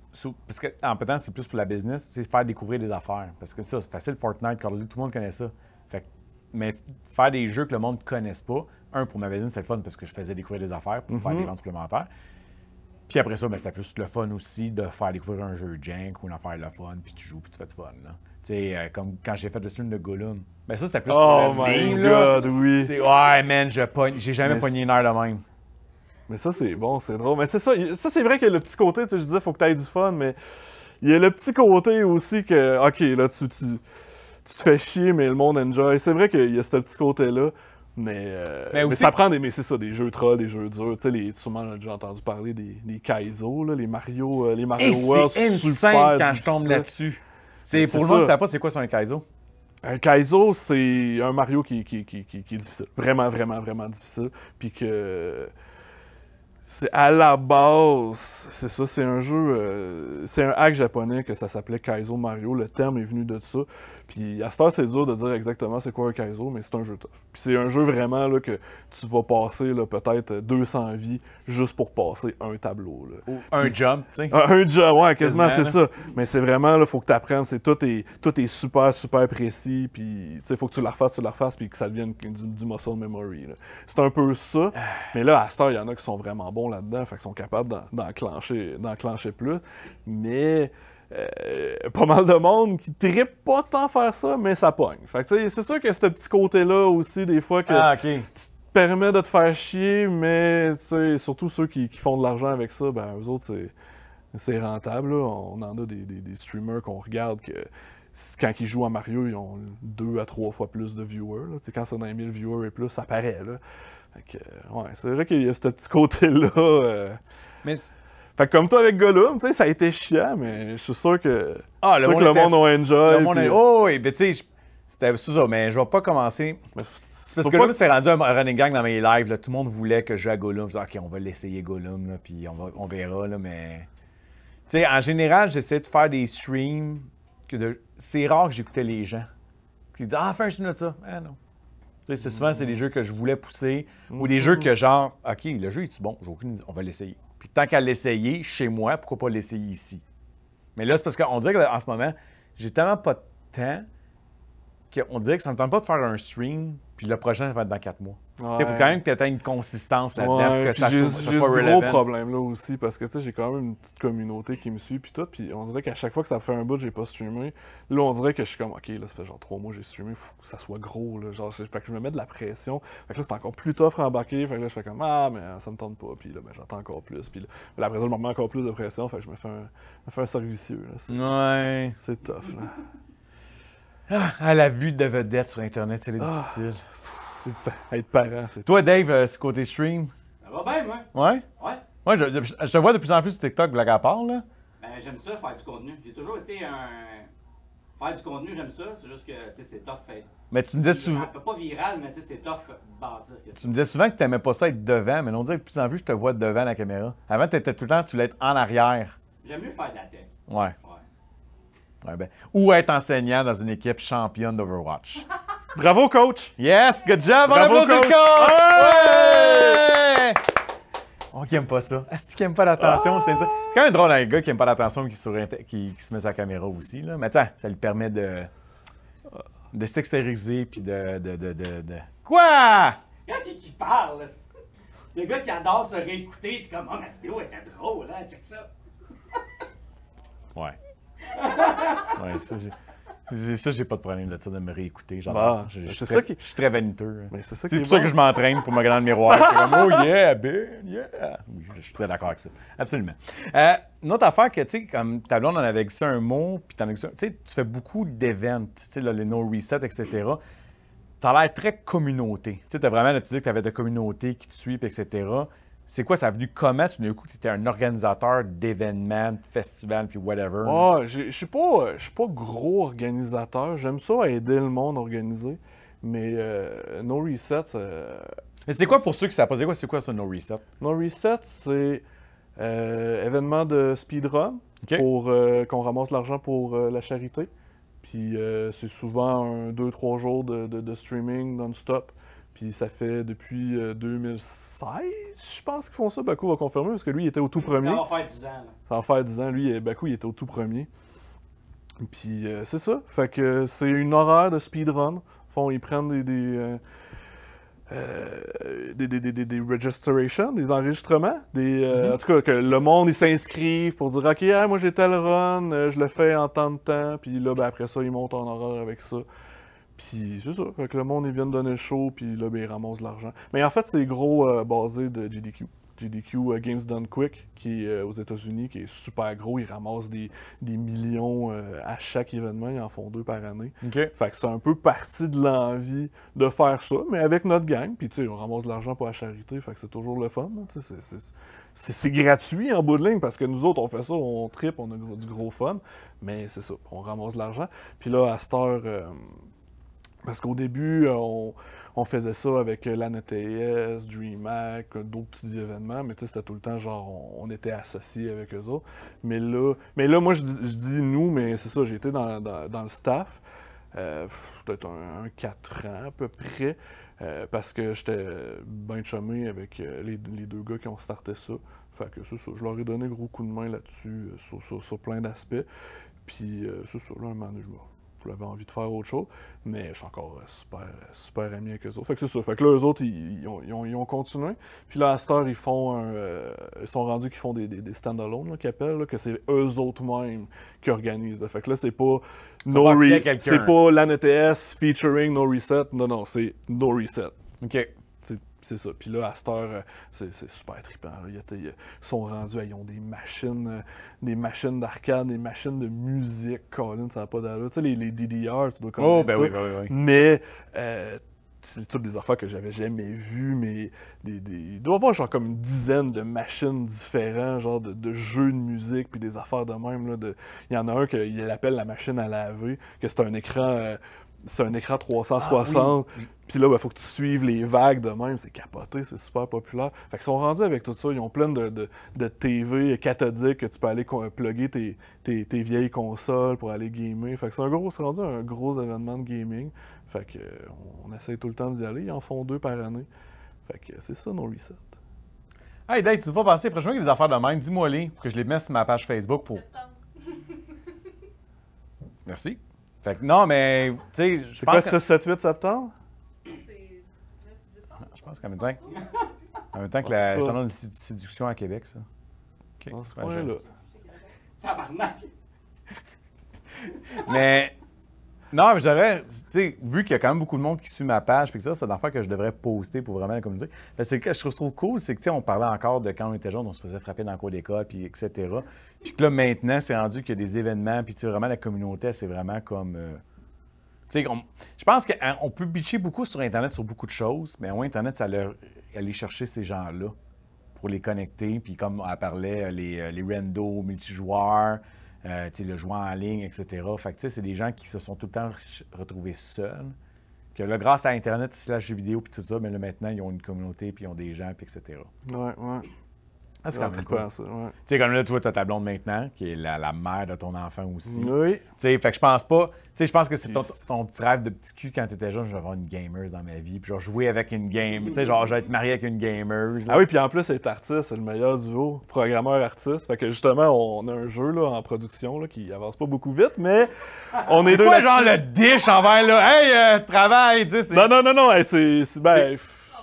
[SPEAKER 1] parce qu'en fait c'est plus pour la business, c'est faire découvrir des affaires. Parce que ça, c'est facile, Fortnite, quand tout le monde connaît ça. Fait mais faire des jeux que le monde connaisse pas, un, pour ma business, c'était le fun parce que je faisais découvrir des affaires pour faire des mm-hmm. ventes supplémentaires. Puis après ça, ben, c'était plus le fun aussi de faire découvrir un jeu jank ou une affaire le fun, puis tu joues, puis tu fais du fun. Là. C'est euh, comme quand j'ai fait le stream de Gollum. Mais
[SPEAKER 2] ben, ça, c'était plus oh pour le my god, oui. Ouais, man, je j'ai jamais pogné une heure de même. Mais ça, c'est bon, c'est drôle. Mais c'est ça, ça c'est vrai que le petit côté, je disais, faut que tu du fun, mais il y a le petit côté aussi que, ok, là, tu, tu, te fais chier, mais le monde enjoy. C'est vrai qu'il y a ce petit côté-là. Mais, euh, mais, ça prend des, mais c'est ça, des jeux trolls, des jeux durs. Tu sais, sûrement, j'ai déjà entendu parler des, des Kaizo, là, les Mario, euh, les Mario World. C'est insane quand je tombe là-dessus pour le monde qui ne pas c'est quoi c'est un Kaizo. Un Kaizo, c'est un Mario qui, qui, qui, qui, est difficile. Vraiment, vraiment, vraiment difficile. Puis que c'est à la base, c'est ça, c'est un jeu, euh, c'est un hack japonais que ça s'appelait Kaizo Mario, le terme est venu de ça. Puis à cette heure, c'est dur de dire exactement c'est quoi un Kaizo, mais c'est un jeu tough. Puis c'est un jeu vraiment là, que tu vas passer là, peut-être 200 vies juste pour passer un tableau. Là. un jump, tu sais. Un, jump, ouais, quasiment, c'est ça. Mais c'est vraiment, il faut que tu apprennes, c'est, tout, est, tout est super, super précis. Puis il faut que tu la refasses, tu la refasses, puis que ça devienne du, muscle memory. C'est un peu ça. Ah. Mais là, à cette heure, il y en a qui sont vraiment là-dedans, fait sont capables d'enclencher plus. Mais euh, pas mal de monde qui trippe pas tant faire ça, mais ça pogne. Fait c'est sûr que ce petit côté-là aussi, des fois, que ah, tu te permets de te faire chier, mais surtout ceux qui, font de l'argent avec ça, ben eux autres, c'est rentable. On en a des, streamers qu'on regarde que quand ils jouent à Mario, ils ont deux à trois fois plus de viewers. Quand ça dans les 1000 viewers et plus, ça paraît. Là ouais, c'est vrai qu'il y a ce petit côté-là. Euh. Mais fait comme toi avec Gollum, tu sais, ça a été chiant, mais je suis sûr que, ah, le, monde, que le monde a enjoy. Oh,
[SPEAKER 1] oui, mais ben, tu sais, c'était ça, mais je vais pas commencer.
[SPEAKER 2] parce
[SPEAKER 1] que quand c'est rendu un running gang dans mes lives. tout le monde voulait que je joue à Gollum. Je OK, on va l'essayer Gollum, puis on, va, on verra, là, mais. Tu sais, en général, j'essaie de faire des streams. C'est rare que j'écoutais les gens. Puis ils disent, ah, fais un stream de ça. Ah, non. C'est souvent, c'est des mm. jeux que je voulais pousser ou des mm. jeux que genre, OK, le jeu est bon? J'ai aucune idée. On va l'essayer. Puis tant qu'à l'essayer chez moi, pourquoi pas l'essayer ici? Mais là, c'est parce qu'on dirait qu'en ce moment, j'ai tellement pas de temps on dirait que ça ne me tente pas de faire un stream, puis le prochain, ça va être dans 4 mois. Il faut quand même
[SPEAKER 2] que tu atteignes une consistance là-dedans, que ça soit, ça C'est un gros problème là aussi, parce que j'ai quand même une petite communauté qui me suit, puis tout, puis on dirait qu'à chaque fois que ça fait un bout, j'ai pas streamé. Là, on dirait que je suis comme, OK, là, ça fait genre 3 mois, j'ai streamé, faut que ça soit gros, là. Genre, fait que je me mets de la pression. Fait que là, c'est encore plus tough à embarquer. Fait que là, je fais comme, ah, mais euh, ça me tente pas, puis là, mais ben, j'attends encore plus. Puis là, après je me mets encore plus de pression, fait que je me fais un, me Ouais. C'est tough, là. Ah, à la vue de vedette sur Internet, c'est ah. difficile. être
[SPEAKER 1] parent, c'est. Toi, Dave, c'est euh, ce côté stream. Ça va bien, moi. Ouais? Ouais. Moi, je, te vois de plus en plus sur TikTok, blague à part, là. Ben, j'aime ça, faire du contenu. J'ai toujours été un. Faire du contenu, j'aime ça. C'est juste que, tu sais, c'est tough. Fait. Hein. Mais tu me disais souvent. Pas viral, mais tu sais, c'est tough bâtir. Tu me disais souvent que tu n'aimais pas ça être devant, mais on dirait que de plus en plus, je te vois devant la caméra. Avant, tu étais tout le temps, tu voulais être en arrière. J'aime mieux faire de la tête. Ouais. Ben, ou être enseignant dans une équipe championne d'Overwatch. Bravo, coach! Yes, good job! Bravo, coach! On qui aime pas ça. Est-ce tu aime pas l'attention? Ah! C'est quand même drôle, un gars qui aime pas l'attention qui, qui, qui, se met sa caméra aussi. Là. Mais tiens, ça lui permet de, de s'extérioriser puis de, de, de, de, Quoi? Il y a qui, qui parle. Le gars qui adore se réécouter, tu comme, oh, ma vidéo était drôle, hein? check ça. ouais. ouais, ça, j'ai. Ça, pas de problème de me réécouter. Bah, je, suis très, vaniteux. Hein. c'est pour ça que je m'entraîne pour me regarder dans le miroir. oh yeah, Ben, yeah. je suis très d'accord avec ça. Absolument. Euh, une autre affaire que, tu sais, comme ta blonde, en avait ça un mot, puis as un. Tu tu fais beaucoup d'événements, tu sais, les no reset, etc. tu as l'air très communauté. Tu sais, t'as vraiment, tu dis que la de communauté qui te suit etc. C'est quoi, ça a venu comment, tu étais un organisateur d'événements, de festivals, puis whatever? Ah,
[SPEAKER 2] je suis pas, pas gros organisateur. J'aime ça aider le monde à organiser, mais euh, No Reset, euh, mais c'est quoi pour ceux qui savent quoi, c'est quoi ça, No Reset? No Reset, c'est euh, événement de speedrun pour euh, qu'on ramasse l'argent pour la charité. Puis c'est souvent un 2-3 jours de streaming non-stop. Puis ça fait depuis 2016, euh, je pense qu'ils font ça. Baku va confirmer parce que lui, il était au tout premier. Ça va faire 10 ans. Ça va faire 10 ans. Lui, euh, Baku, il était au tout premier. Puis euh, c'est ça. Fait que c'est une horreur de speedrun. Font, ils prennent des, des, des, registrations, des enregistrements. Mhm. En tout cas, que le monde, ils s'inscrivent pour dire Ok, moi j'ai tel run, je le fais en tant de temps. Puis là, ben, après ça, ils montent en horreur avec ça. Puis c'est ça. Fait que le monde, ils viennent donner le show, puis là, ben, ils ramassent de l'argent. Mais en fait, c'est gros euh, basé de GDQ. GDQ euh, Games Done Quick, qui est euh, aux États-Unis, qui est super gros. Ils ramassent des, millions à chaque événement. Ils en font deux par année. Fait que c'est un peu parti de l'envie de faire ça, mais avec notre gang. Puis, tu sais, on ramasse de l'argent pour la charité. Fait que c'est toujours le fun. c'est gratuit en bout de ligne parce que nous autres, on fait ça, on tripe, on a du gros fun. Mais c'est ça, on ramasse de l'argent. Puis là, à cette heure. Parce qu'au début, euh, on, faisait ça avec l'ANETS, DreamHack, d'autres petits événements, mais c'était tout le temps genre on, était associés avec eux autres. Mais là, mais là moi je, dis nous, mais c'est ça, j'étais dans, dans, le staff, euh, peut-être un, 4 ans à peu près, euh, parce que j'étais bien chômé avec les, deux gars qui ont starté ça. Fait que ça, je leur ai donné un gros coup de main là-dessus, sur, plein d'aspects. Puis c'est ça, là, un management avait envie de faire autre chose. Mais je suis encore euh, super, euh, super ami avec eux autres. Fait que c'est ça. Fait que là, eux autres, ils, ont, ils, ont, continué. Puis là, à cette heure, ils font un, euh, Ils sont rendus qu'ils font des, des, stand-alone, qu'ils appellent, que c'est eux autres mêmes qui organisent. Fait que là, c'est pas. No Reset, C'est pas l'ANETS featuring No Reset. Non, non, c'est No Reset. OK c'est ça. Puis là, à euh, c'est super trippant. Ils, sont rendus, ils ont des machines, euh, des machines d'arcade, des machines de musique, Colin, ça n'a pas d'allure. Tu sais, les, DDR, tu dois connaître oh, ben ça. Oui, ben oui, oui. Mais euh, c'est toutes des affaires que j'avais jamais vues, mais des, il doit y avoir genre comme une dizaine de machines différentes, genre de, jeux de musique, puis des affaires de même. Il y en a un qu'il appelle la machine à laver, que c'est un écran c'est un écran 360. Ah puis là, il ben, faut que tu suives les vagues de même. C'est capoté, c'est super populaire. Fait qu'ils sont rendus avec tout ça. Ils ont plein de, de, TV cathodiques que tu peux aller plugger tes, tes, tes, vieilles consoles pour aller gamer. Fait que c'est un gros, rendu un gros événement de gaming. Fait que euh, on essaie tout le temps d'y aller. Ils en font deux par année. Fait que c'est ça nos resets.
[SPEAKER 1] Hey Dave, tu vas passer prochainement qu'il y affaires de même. Dis-moi les pour que je les mette sur ma page Facebook pour. Merci non, mais, tu sais, je pense. C'est quoi, 6, 7,
[SPEAKER 2] 8 septembre?
[SPEAKER 1] C'est 9, 10 Je pense qu'en même temps. En même temps que la salon de séduction à Québec, ça. OK. Tabarnak! mais. Non, mais j'aurais, tu sais, vu qu'il y a quand même beaucoup de monde qui suit ma page, puis que ça, c'est affaire que je devrais poster pour vraiment la communauté. Ce que je trouve cool, c'est que, tu sais, on parlait encore de quand on était jeune, on se faisait frapper dans le cours d'école, puis etc. Puis là, maintenant, c'est rendu qu'il y a des événements, puis tu vraiment, la communauté, c'est vraiment comme. Euh, tu sais, je pense qu'on hein, peut bitcher beaucoup sur Internet sur beaucoup de choses, mais au Internet, ça leur, aller chercher ces gens-là pour les connecter. Puis comme on parlait, euh, les, euh, les rando multijoueurs, sais, le joueur en ligne, etc. Fait que c'est des gens qui se sont tout le temps retrouvés seuls. Puis là, grâce à Internet, slash jeux vidéo, puis tout ça, mais là, maintenant, ils ont une communauté, puis ils ont des gens, puis etc.
[SPEAKER 2] Ouais, ouais. Ah, ah, tu
[SPEAKER 1] sais, comme là, tu vois, ta blonde maintenant, qui est la, mère de ton enfant aussi. Oui. Tu sais, fait que je pense pas. Tu sais, je pense que c'est ton, petit rêve de petit cul quand t'étais jeune, je une gamer dans ma vie, puis genre jouer avec une game. Tu sais, genre, je vais
[SPEAKER 2] être marié avec une gamer. Ah oui, puis en plus, c'est artiste, c'est le meilleur duo, programmeur-artiste. Fait que justement, on a un jeu en production là, qui avance pas beaucoup vite, mais on est, est deux. Quoi, genre le dish envers là, hey, euh, travail, tu Non, non, non, non, c'est. Ben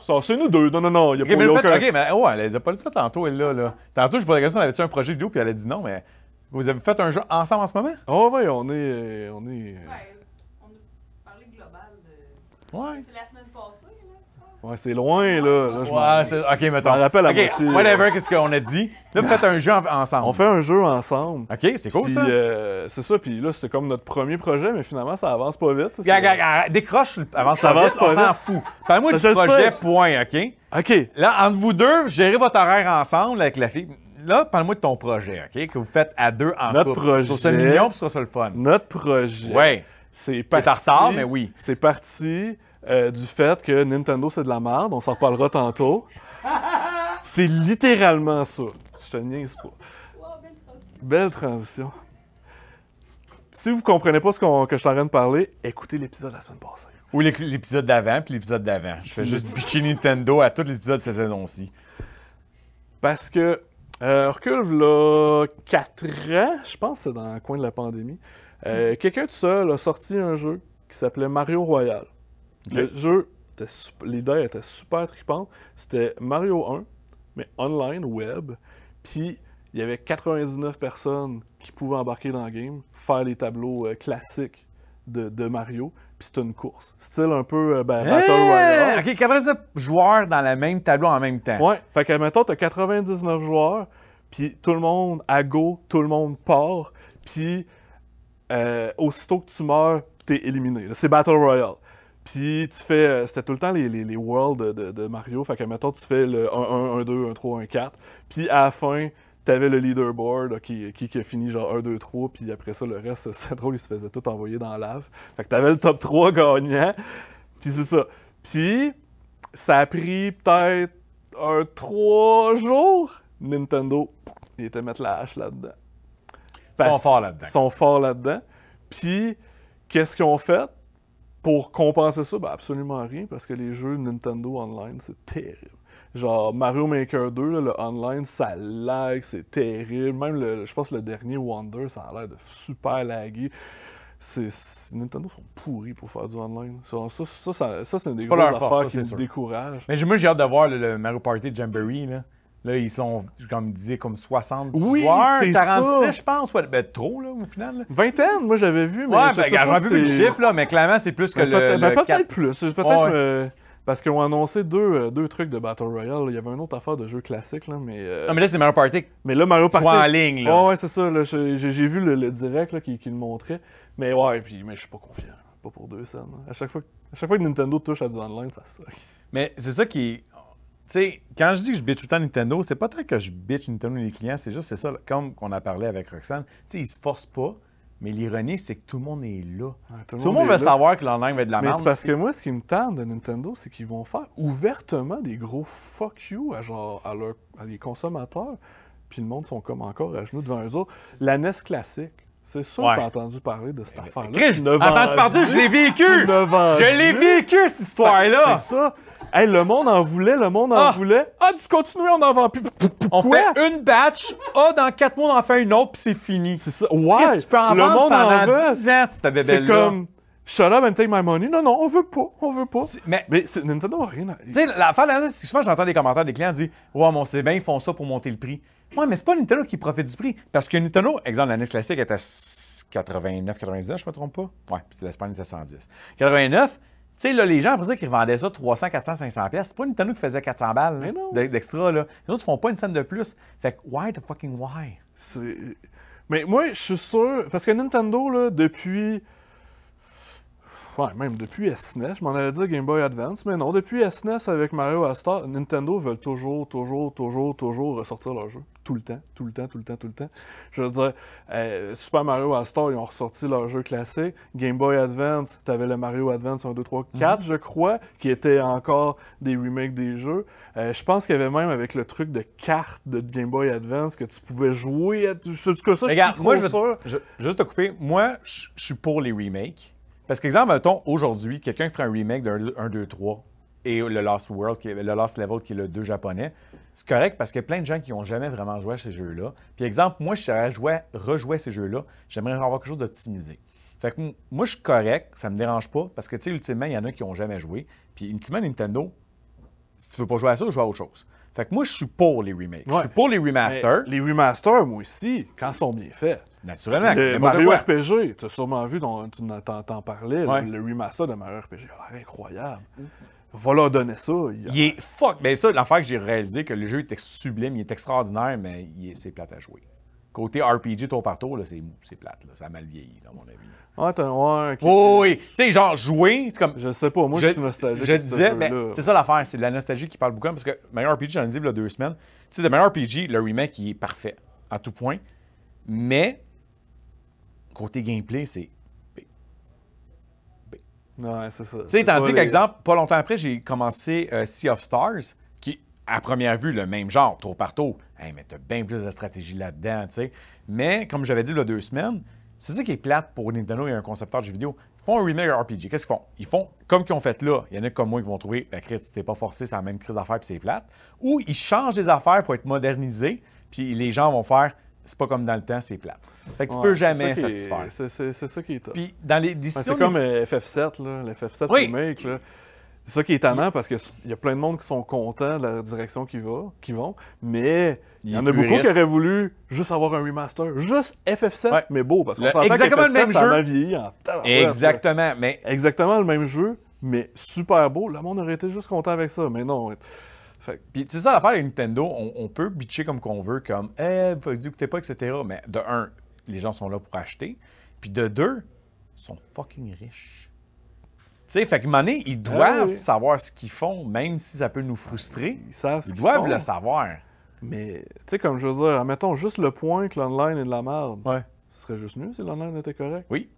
[SPEAKER 1] ça, c'est nous deux. Non, non, non, il n'y a pas eu aucun... OK, mais ouais, elle n'a pas dit ça tantôt, elle, là. là. Tantôt, je posais la question, avait-tu un projet vidéo, puis elle a dit non, mais vous avez fait un jeu ensemble en ce moment?
[SPEAKER 2] Oh ah oui, on est... Euh, on est... Euh,
[SPEAKER 1] ouais, on a parlé global de... Ouais. Ouais, c'est
[SPEAKER 2] loin, là. ok, mettons. à okay, Whatever, qu'est-ce qu'on a dit. Là, vous faites un jeu ensemble. On fait un jeu ensemble. Ok, c'est cool, ça. Euh, c'est ça, puis là, c'était comme notre premier projet, mais finalement, ça avance pas vite. gaga décroche, avance ça pas avance vite, pas on s'en fout. Parle-moi du projet,
[SPEAKER 1] point, ok? Ok. Là, entre vous deux, gérez votre horaire ensemble avec la fille là, parle-moi de ton projet, OK? Que vous faites à deux en Notre couple. projet. Sur ce million, puis
[SPEAKER 2] sur ça le fun. Notre projet. Oui. C'est parti. mais oui. C'est parti euh, du fait que Nintendo, c'est de la merde. On s'en parlera tantôt. c'est littéralement ça. Je te niaise pas. belle transition. Si vous comprenez pas ce que je suis en de parler, écoutez l'épisode la semaine passée.
[SPEAKER 1] Ou l'épisode d'avant, puis l'épisode d'avant. Je fais juste pitcher
[SPEAKER 2] Nintendo à tous les épisodes de cette saison-ci. Parce que euh, recule, là, 4 ans, je pense c'est dans le coin de la pandémie, euh, quelqu'un de seul a sorti un jeu qui s'appelait Mario Royale. Le jeu, l'idée était super tripante. C'était Mario 1, mais online, web. Puis il y avait 99 personnes qui pouvaient embarquer dans le game, faire les tableaux euh, classiques de, Mario. Puis c'était une course. Style un peu euh, ben, Battle Royale. Ok, 99 joueurs dans le même tableau en même temps. Ouais, fait que maintenant, t'as 99 joueurs, puis tout le monde à go, tout le monde part. Puis euh, aussitôt que tu meurs, t'es éliminé. C'est Battle Royale. Puis tu fais, euh, c'était tout le temps les, worlds de, Mario. Fait que mettons, tu fais le 1, 1, 1, 2, 1, 3, 1, 4. Puis à la fin, t'avais le leaderboard qui, qui, a fini genre 1, 2, 3. Puis après ça, le reste, c'est drôle, il se faisait tout envoyer dans la lave. Fait que t'avais le top 3 gagnant. Puis c'est ça. Puis ça a pris peut-être un 3 jours. Nintendo, il était mettre la hache là-dedans. Ils sont forts là-dedans. Ils sont forts là-dedans. Puis qu'est-ce qu'ils ont fait? pour compenser ça, ben absolument rien, parce que les jeux Nintendo Online, c'est terrible. Genre Mario Maker 2, le online, ça lag, c'est terrible. Même, le, je pense, le dernier Wonder, ça a l'air de super laguer. Nintendo sont pourris pour faire du online. Ça, ça, ça, ça c'est une des grosses affaires qui me décourage. Mais
[SPEAKER 1] moi, j'ai hâte de voir le, le Mario Party Jamboree. Là. Là, ils sont, comme disais, comme 60 oui, joueurs, 46, je pense. Ouais, ben, trop, là, au final.
[SPEAKER 2] Vingtaine, moi, j'avais vu. Mais ouais, ben, j'avais vu le chiffre, là, mais clairement, c'est plus que ben, le. peut-être ben, plus. Peut-être. Euh, parce qu'ils ont annoncé deux, euh, deux, trucs de Battle Royale. Il y avait une autre affaire de jeu classique, là, mais... Euh, non, mais là, c'est Mario Party. Mais là, Mario Party... en ligne, là. Oh, ouais, c'est ça. J'ai vu le, direct, là, qui, le montrait. Mais ouais, puis, mais je suis pas confiant. Pas pour deux scènes. À chaque fois, à chaque fois que Nintendo touche à du online, ça suck.
[SPEAKER 1] Mais c'est ça qui sais, quand je dis que je bitch tout le temps Nintendo, c'est pas tant que je bitch Nintendo et les clients, c'est juste, c'est ça, comme qu'on a parlé avec Roxane, tu sais, ils se forcent pas, mais l'ironie, c'est que tout le monde est là. tout, le monde, veut savoir que langue va être de la merde. Mais c'est parce que
[SPEAKER 2] moi, ce qui me tente de Nintendo, c'est qu'ils vont faire ouvertement des gros fuck you à, genre, à, les consommateurs, puis le monde sont comme encore à genoux devant eux autres. La NES classique. C'est ça que t'as entendu parler de cette eh ben, affaire-là. Chris, entendu parler, je l'ai
[SPEAKER 1] vécu! Je l'ai vécu,
[SPEAKER 2] cette histoire-là! C'est ça le monde en voulait, le monde en voulait. Ah! voulait. Ah, continuez, on en vend plus. On fait une batch. Ah, dans quatre mois, on en fait une autre, puis c'est fini. C'est ça. Ouais. Tu peux en le monde en 10 ans, C'est comme. Shut up and take my money. Non, non, on veut pas. On veut pas. Mais, mais Nintendo n'a rien à. Tu sais,
[SPEAKER 1] c'est souvent j'entends des commentaires des clients dire Ouais, mon mon bien, ils font ça pour monter le prix. Ouais, mais c'est pas Nintendo qui profite du prix. Parce que Nintendo, exemple, l'année classique était à 89, 90 je me trompe pas. Ouais, puis la Spanish était à 110. 89, tu sais, là, les gens, après ça, qu'ils revendaient ça 300, 400, 500 pièces, c'est pas Nintendo qui faisait 400 balles d'extra, là. Les autres, ils font pas une scène de plus. Fait que, why the fucking why?
[SPEAKER 2] Mais moi, je suis sûr, parce que Nintendo, là, depuis ouais, même depuis SNES, e je m'en avais dit Game Boy Advance, mais non, depuis SNES e avec Mario Astor, Nintendo veut toujours, toujours, toujours, toujours ressortir leur jeu. Tout le temps, tout le temps, tout le temps, tout le temps. Je veux dire, euh, Super Mario Astor, ils ont ressorti leur jeu classé. Game Boy Advance, t'avais le Mario Advance 1, 2, 3, 4, je crois, qui était encore des remakes des jeux. Euh, je pense qu'il y avait même avec le truc de cartes de Game Boy Advance que tu pouvais jouer. À... tout ça, je suis moi,
[SPEAKER 1] je Juste te couper, moi, je suis pour les remakes. Parce qu'exemple, mettons, aujourd'hui, quelqu'un qui ferait un remake de 1, 2, 3 et le Lost World, le Last Level, qui est le 2 japonais. C'est correct parce qu'il y a plein de gens qui n'ont jamais vraiment joué à ces jeux-là. Puis exemple, moi, je serais à rejouer ces jeux-là, j'aimerais avoir quelque chose d'optimisé. Fait que moi, je suis correct, ça me dérange pas, parce que, tu sais, ultimement, il y en a qui n'ont jamais joué. Puis, ultimement, Nintendo, si
[SPEAKER 2] tu veux pas jouer à ça, joue à autre chose. Fait que moi, je suis pour les remakes. Je suis pour les remasters. les remasters, moi aussi, quand ils sont bien faits.
[SPEAKER 1] Naturellement. Le Mario
[SPEAKER 2] RPG, tu as sûrement vu, tu t'en entendu parler, le, remaster de Mario RPG, ah, incroyable. Voilà, va leur donner ça. Il, est
[SPEAKER 1] fuck. Mais ben ça, l'affaire que j'ai réalisé, que le jeu était sublime, il est extraordinaire, mais c'est plate à jouer. Côté RPG tour par tour, c'est plate. Ça a mal vieilli, à mon avis.
[SPEAKER 2] Ouais, ouais, okay. Oui,
[SPEAKER 1] oui, Tu sais, genre jouer, c'est comme. Je sais pas, moi je, suis nostalgique. Je disais, mais c'est ça l'affaire, c'est de la nostalgie qui parle beaucoup. Hein, parce que meilleur RPG, j'en ai dit il y a deux semaines. Tu sais, de meilleur RPG, le remake, il est parfait à tout point. Mais, côté gameplay, c'est.
[SPEAKER 2] Ouais, c'est ça. Tu sais, tandis qu'exemple,
[SPEAKER 1] pas longtemps après, j'ai commencé euh, Sea of Stars, qui à première vue le même genre, tour par tour. Hey, mais t'as bien plus de stratégie là-dedans, tu sais. Mais, comme j'avais dit il y a deux semaines, c'est ça qui est plate pour Nintendo et un concepteur de jeux vidéo. Ils font un remake RPG. Qu'est-ce qu'ils font? Ils font comme qu'ils ont fait là. Il y en a comme moi qui vont trouver, la ben, crise, t'es pas forcé, c'est la même crise d'affaires puis c'est plate. Ou ils changent des affaires pour être modernisés, puis les gens vont faire, c'est pas comme dans le temps, c'est plate.
[SPEAKER 2] Fait que tu peux jamais satisfaire. C'est ça qui est top. Puis dans les ben, c'est comme FF7, là, le 7 remake. Là. C'est ça qui est étonnant parce qu'il y a plein de monde qui sont contents de la direction qui vont, qui vont mais il y en a beaucoup qui auraient voulu juste avoir un remaster, juste FF7, mais beau, parce qu'on exactement que le même jeu. exactement, mais... Exactement le même jeu, mais super beau. Le monde aurait été juste content avec ça, mais non. Fait... Puis c'est ça l'affaire avec Nintendo, on, peut bitcher comme qu'on veut, comme « Eh, vous écoutez pas,
[SPEAKER 1] etc. » Mais de un, les gens sont là pour acheter, puis de deux, ils sont fucking riches. Tu sais, fait que Mané, ils ah doivent savoir ce qu'ils font, même si ça peut nous
[SPEAKER 2] frustrer. Ils, ils, doivent le savoir. Mais, tu sais, comme je veux dire, mettons juste le point que l'online est de la merde. Ouais. Ce serait juste mieux si l'online était correct. Oui.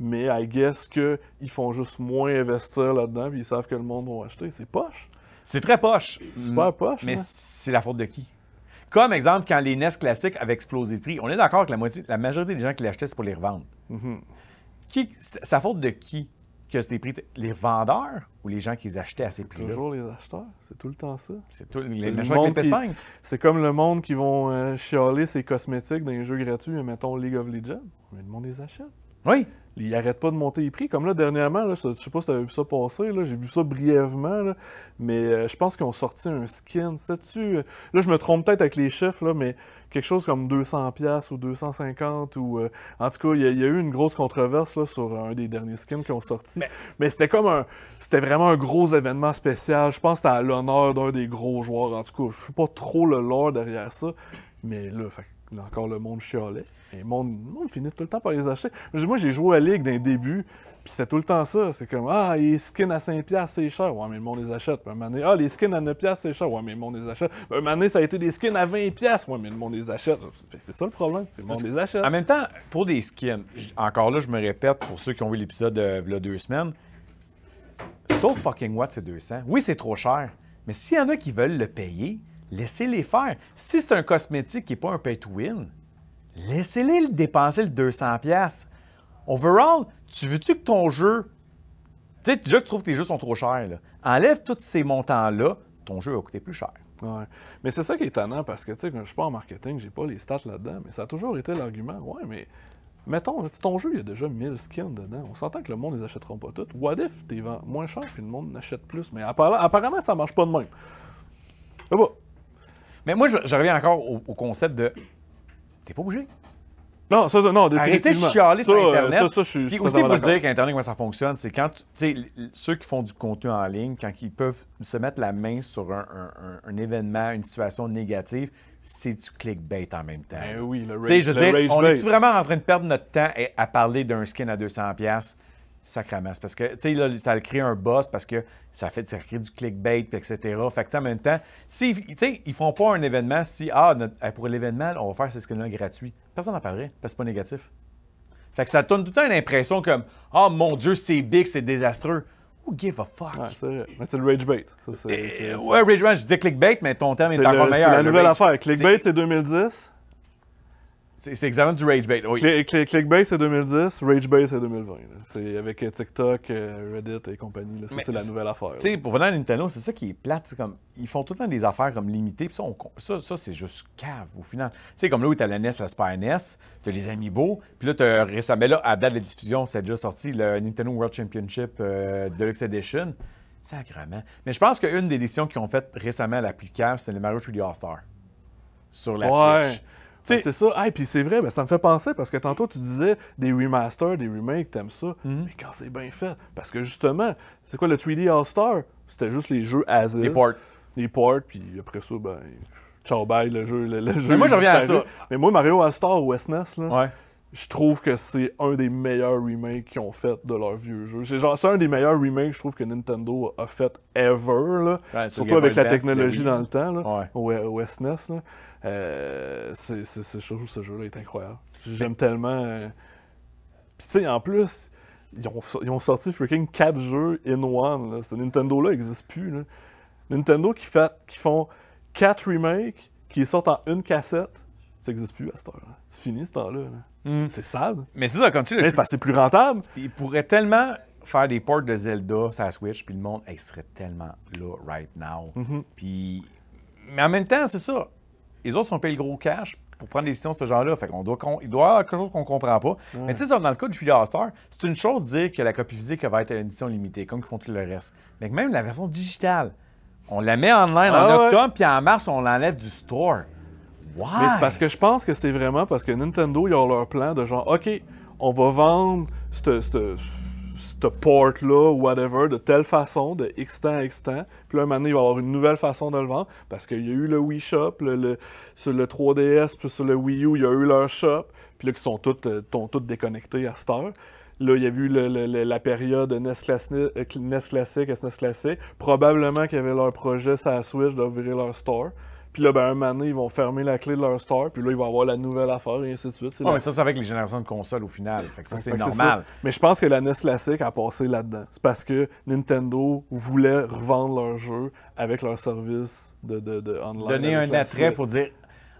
[SPEAKER 2] Mais I guess qu'ils font juste moins investir là-dedans, puis ils savent que le monde va acheter. C'est poche. C'est très poche. C'est super poche. Mais hein. c'est la faute de qui? Comme exemple, quand les NES classiques avaient explosé
[SPEAKER 1] de prix, on est d'accord que la, majorité des gens qui l'achetaient, c'est pour les revendre. Mhm. C'est la faute de qui? que c'était prix, les vendeurs ou les gens qui les achetaient à ces prix-là? Toujours
[SPEAKER 2] les acheteurs, c'est tout le temps ça. C'est tout le monde qui, C'est comme le monde qui vont euh, chialer ses cosmétiques dans les jeux gratuits, mettons League of Legends. Mais le monde les achète. Oui ils n'arrêtent pas de monter les prix. Comme là, dernièrement, je ne sais pas si tu avais vu ça passer, j'ai vu ça brièvement, mais euh, je pense qu'ils ont sorti un skin. Sais-tu? Euh, là, je me trompe peut-être avec les chiffres, mais quelque chose comme 200$ ou 250$ ou. Euh, en tout cas, il y, a eu une grosse controverse sur un des derniers skins qui ont sorti. Mais, c'était comme un. C'était vraiment un gros événement spécial. Je pense que c'était à l'honneur d'un des gros joueurs. En tout cas, je ne suis pas trop le lore derrière ça. Mais là, fait encore le monde chialait. Et le monde, finit tout le temps par les acheter. Moi, j'ai joué à Ligue d'un début, puis c'était tout le temps ça. C'est comme, ah, les skins à 5$, c'est cher. Ouais, mais le monde les achète. Puis un moment donné, ah, les skins à 9$, c'est cher. Ouais, mais le monde les achète. Puis un moment donné, ça a été des skins à 20$. Ouais, mais le monde les achète. C'est ça le problème. Le monde les
[SPEAKER 1] achète. En même temps, pour des skins, encore là, je me répète pour ceux qui ont vu l'épisode de euh, deux semaines, sauf fucking what, c'est 200. Oui, c'est trop cher. Mais s'il y en a qui veulent le payer, laissez-les faire. Si c'est un cosmétique qui n'est pas un pay-to-win, laissez-les dépenser le 200$. Overall, tu veux-tu que ton
[SPEAKER 2] jeu. Tu sais, déjà que tu trouves que tes jeux sont trop chers, enlève tous ces montants-là, ton jeu va coûter plus cher. Ouais. Mais c'est ça qui est étonnant parce que, tu sais, je suis pas en marketing, j'ai pas les stats là-dedans, mais ça a toujours été l'argument. Ouais, mais mettons, ton jeu, il y a déjà 1000 skins dedans. On s'entend que le monde, les achètera pas toutes. What if t'es moins cher puis le monde n'achète plus? Mais apparemment, ça ça marche pas de même. Mais moi, je, reviens encore au, concept de. T'es pas bougé ». Non, ça, non, définitivement. Arrêtez de chialer sur euh, Internet. Ça, ça, je, aussi, pour dire qu'Internet,
[SPEAKER 1] comment ça fonctionne, c'est quand, tu sais, ceux qui font du contenu en ligne, quand ils peuvent se mettre la main sur un, événement, une situation négative, c'est du clickbait en même temps. Ben oui, le rage, je on est-tu vraiment en train de perdre notre temps à parler d'un skin à 200$? sacrament. parce que, tu sais, là, ça crée un boss parce que ça fait crée du clickbait, etc. Fait que, en même temps, si, tu sais, ils font pas un événement si, ah, eh, pour l'événement, on va faire c'est ce qu'on a gratuit. Personne n'en parlerait parce que c'est pas négatif. Fait que ça donne tout le temps une impression comme, ah, oh, mon
[SPEAKER 2] Dieu, c'est big, c'est désastreux. Who give a fuck? c'est le rage bait. Ça, eh, ouais, rage
[SPEAKER 1] je dis clickbait, mais ton terme est, encore meilleur. C'est la nouvelle affaire. Clickbait, c'est
[SPEAKER 2] 2010.
[SPEAKER 1] C'est exactement du rage bait, oui.
[SPEAKER 2] clickbait, c'est 2010, rage bait, c'est 2020. C'est avec euh, TikTok, euh, Reddit et compagnie. Ça, c'est la nouvelle affaire. Tu sais, pour venir à Nintendo, c'est ça qui est plate. Comme,
[SPEAKER 1] ils font tout le temps des affaires comme limitées. Puis ça, ça, c'est juste cave au final. Tu sais, comme là où tu as la NES, la Super NES, as les Amiibo. Puis là, as récemment, là, à date de la diffusion, c'est déjà sorti le Nintendo World Championship euh, Deluxe Edition. agréable. Mais je pense qu'une des décisions qu'ils ont faites
[SPEAKER 2] récemment la plus cave, c'est le Mario 3D All-Star sur la Switch. Ben, c'est ça. et puis c'est vrai, ben, ça me fait penser parce que tantôt tu disais des remasters, des remakes, t'aimes ça. Mm-hmm. Mais quand c'est bien fait, parce que justement, c'est quoi le 3D All-Star C'était juste les jeux as Les ports. Les ports, puis après ça, ben. Ciao, bye, le jeu. Le, jeu mais moi, j'en reviens à ça. Mais moi, Mario All-Star ou SNES, e là. je trouve que c'est un des meilleurs remakes qu'ils ont fait de leur vieux jeu. C'est un des meilleurs remakes, je trouve, que Nintendo a fait ever. Surtout avec la technologie ben dans le temps, au, SNES. Euh, c'est, je ce jeu-là est incroyable. J'aime tellement. Euh, puis tu sais, en plus, ils ont, sorti freaking 4 jeux in one. Ce Nintendo-là n'existe plus. Nintendo qui, fait, qui font 4 remakes qui sortent en une cassette, ça n'existe plus à cette heure. C'est fini ce temps-là. Hmm. C'est sale.
[SPEAKER 1] Mais c'est ça, continue tu parce que c'est plus rentable. Ils pourraient tellement faire des ports de Zelda sur la Switch, puis le monde, serait tellement là right now. Mm-hmm. Puis. Mais en même temps, c'est ça les autres sont payés le gros cash pour prendre des décisions de ce genre-là. Fait qu'on doit, il doit y avoir quelque chose qu'on comprend pas. Mais tu sais, dans le cas du Julia Star, c'est une chose de dire que la copie physique va être à l'édition limitée, comme ils font tout le reste. Mais même la version digitale, on la met en
[SPEAKER 2] ligne ah en octobre, puis en mars, on l'enlève du store. Why? Mais c'est parce que je pense que c'est vraiment parce que Nintendo, ils ont leur plan de genre, OK, on va vendre cette porte là whatever, de telle façon, de X temps à X temps. Puis là, maintenant, il va y avoir une nouvelle façon de le vendre parce qu'il y a eu le Wii Shop, sur le 3DS, puis sur le Wii U, il y a eu leur shop. Puis là, qui sont tous euh, déconnectés à cette heure. Là, il y a eu la période NES, Classic, euh, NES SNES e Classic. Probablement qu'il y avait leur projet sur la Switch d'ouvrir leur store. Puis là, ben, un moment ils vont fermer la clé de leur store, puis là, ils vont avoir la nouvelle affaire et ainsi de suite. Oui, mais ça,
[SPEAKER 1] c'est avec les générations de consoles au final. Fait que ça, c'est normal.
[SPEAKER 2] Mais je pense que la NES classique a passé là-dedans. C'est parce que Nintendo voulait revendre leurs jeux avec leur service de, de, de online. Donner un attrait pour dire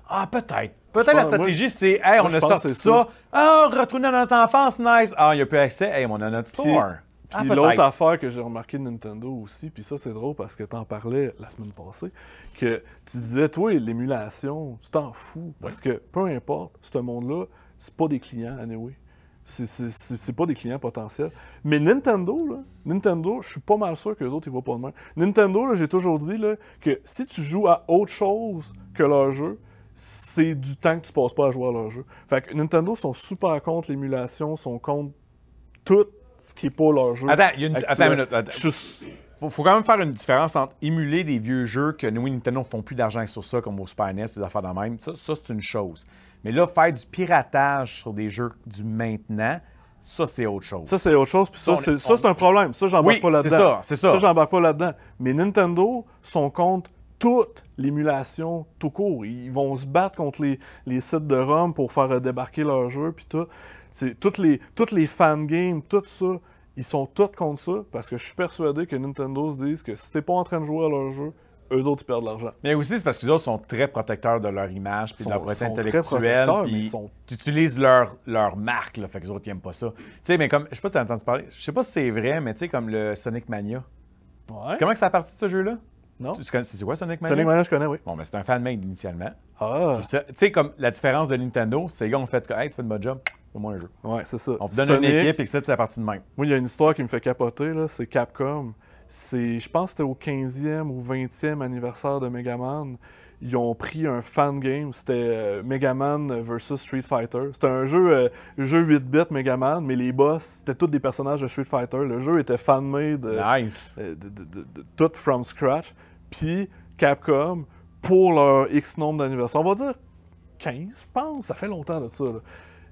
[SPEAKER 1] Ah, peut-être. Peut-être la stratégie, c'est Hey, on a sorti ça. Ah, oh,
[SPEAKER 2] retourner à notre enfance, nice. Ah, il n'y a plus accès. Hey, on a notre store. Puis ah, l'autre affaire que j'ai remarqué de Nintendo aussi, puis ça c'est drôle parce que t'en parlais la semaine passée, que tu disais, toi, l'émulation, tu t'en fous. Parce que peu importe, ce monde-là, c'est pas des clients, anyway. C'est pas des clients potentiels. Mais Nintendo, là, Nintendo, je suis pas mal sûr que les autres, ils vont pas de main. Nintendo, j'ai toujours dit là, que si tu joues à autre chose que leur jeu, c'est du temps que tu passes pas à jouer à leur jeu. Fait que Nintendo sont super contre l'émulation, sont contre tout ce qui n'est pas leur jeu. Attends, il y a une, attends
[SPEAKER 1] une Faut, quand même faire une différence entre émuler des vieux jeux que nous, Nintendo, font plus d'argent sur ça, comme au Super NES, des affaires de même. Ça, c'est une chose. Mais là, faire du piratage sur des jeux du maintenant, ça, c'est autre chose. Ça, c'est autre chose. Puis ça, c'est un
[SPEAKER 2] problème. Ça, j'embarque pas là-dedans. C'est ça, c'est ça. Ça, j'embarque pas là-dedans. Mais Nintendo, sont contre toute l'émulation tout court. Ils vont se battre contre les, sites de ROM pour faire débarquer leurs jeux, puis tout. C'est toutes les, toutes les fangames, tout ça, ils sont tous contre ça parce que je suis persuadé que Nintendo se disent que si t'es pas en train de jouer à leur jeu, eux autres, ils perdent de l'argent.
[SPEAKER 1] Mais aussi, c'est parce qu'ils autres sont très protecteurs de leur image, puis de leur propriété intellectuelle. Puis ils utilisent leur, leur marque, là, fait que les autres, ils aiment pas ça. Tu sais, mais comme, je sais pas si t'as entendu parler, je sais pas si c'est vrai, mais tu sais, comme le Sonic Mania. Comment que ça a parti ce jeu-là? Non. c'est quoi Sonic Mania? Sonic Mania, je connais, oui. Bon, mais c'est un fan-made initialement. Ah. Tu sais, comme la différence de Nintendo, c'est gars ont fait que, hey, tu fais de bon job, au moins un jeu. Ouais, c'est ça. On te donne une équipe et que ça, c'est la partie de même.
[SPEAKER 2] Moi, il y a une histoire qui me fait capoter, là, c'est Capcom. C'est, je pense que c'était au 15e ou 20e anniversaire de Mega Man Ils ont pris un fan game, c'était euh, Mega Man versus Street Fighter. C'était un jeu, euh, jeu 8 bits Man mais les boss, c'était tous des personnages de Street Fighter. Le jeu était fan-made, euh, nice. de, de, tout from scratch. Puis Capcom, pour leur X nombre d'anniversaire. on va dire 15, je pense, ça fait longtemps de ça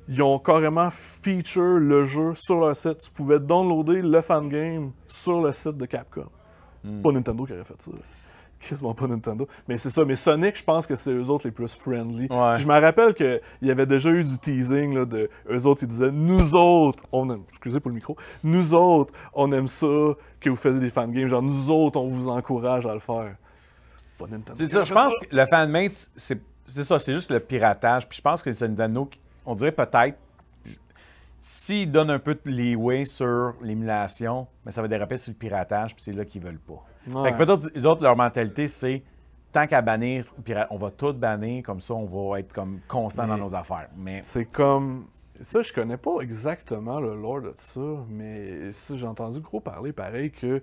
[SPEAKER 2] ils ont carrément feature le jeu sur leur site. Tu pouvais downloader le fangame sur le site de Capcom. Hmm. Pas Nintendo qui aurait fait ça. bon, pas Nintendo. Mais c'est ça. Mais Sonic, je pense que c'est eux autres les plus friendly. Je me rappelle qu'il y avait déjà eu du teasing de eux autres, ils disaient Nous autres, on aime. Excusez pour le micro. Nous autres, on aime ça que vous faites des fangames. Genre, nous autres, on vous encourage à le faire. Pas Nintendo. C'est ça. Je pense que
[SPEAKER 1] le fanmate, c'est ça. C'est juste le piratage. Puis je pense que c'est Nintendo qui on dirait peut-être, s'ils donnent un peu de leeway sur l'émulation, mais ben, ça va déraper sur le piratage, puis c'est là qu'ils veulent pas. Fait peut-être, les autres, leur mentalité, c'est tant qu'à bannir, on va tout bannir, comme ça, on va être comme constant dans nos affaires.
[SPEAKER 2] Mais... C'est comme. Ça, je connais pas exactement le lore de ça, mais si j'ai entendu gros parler pareil que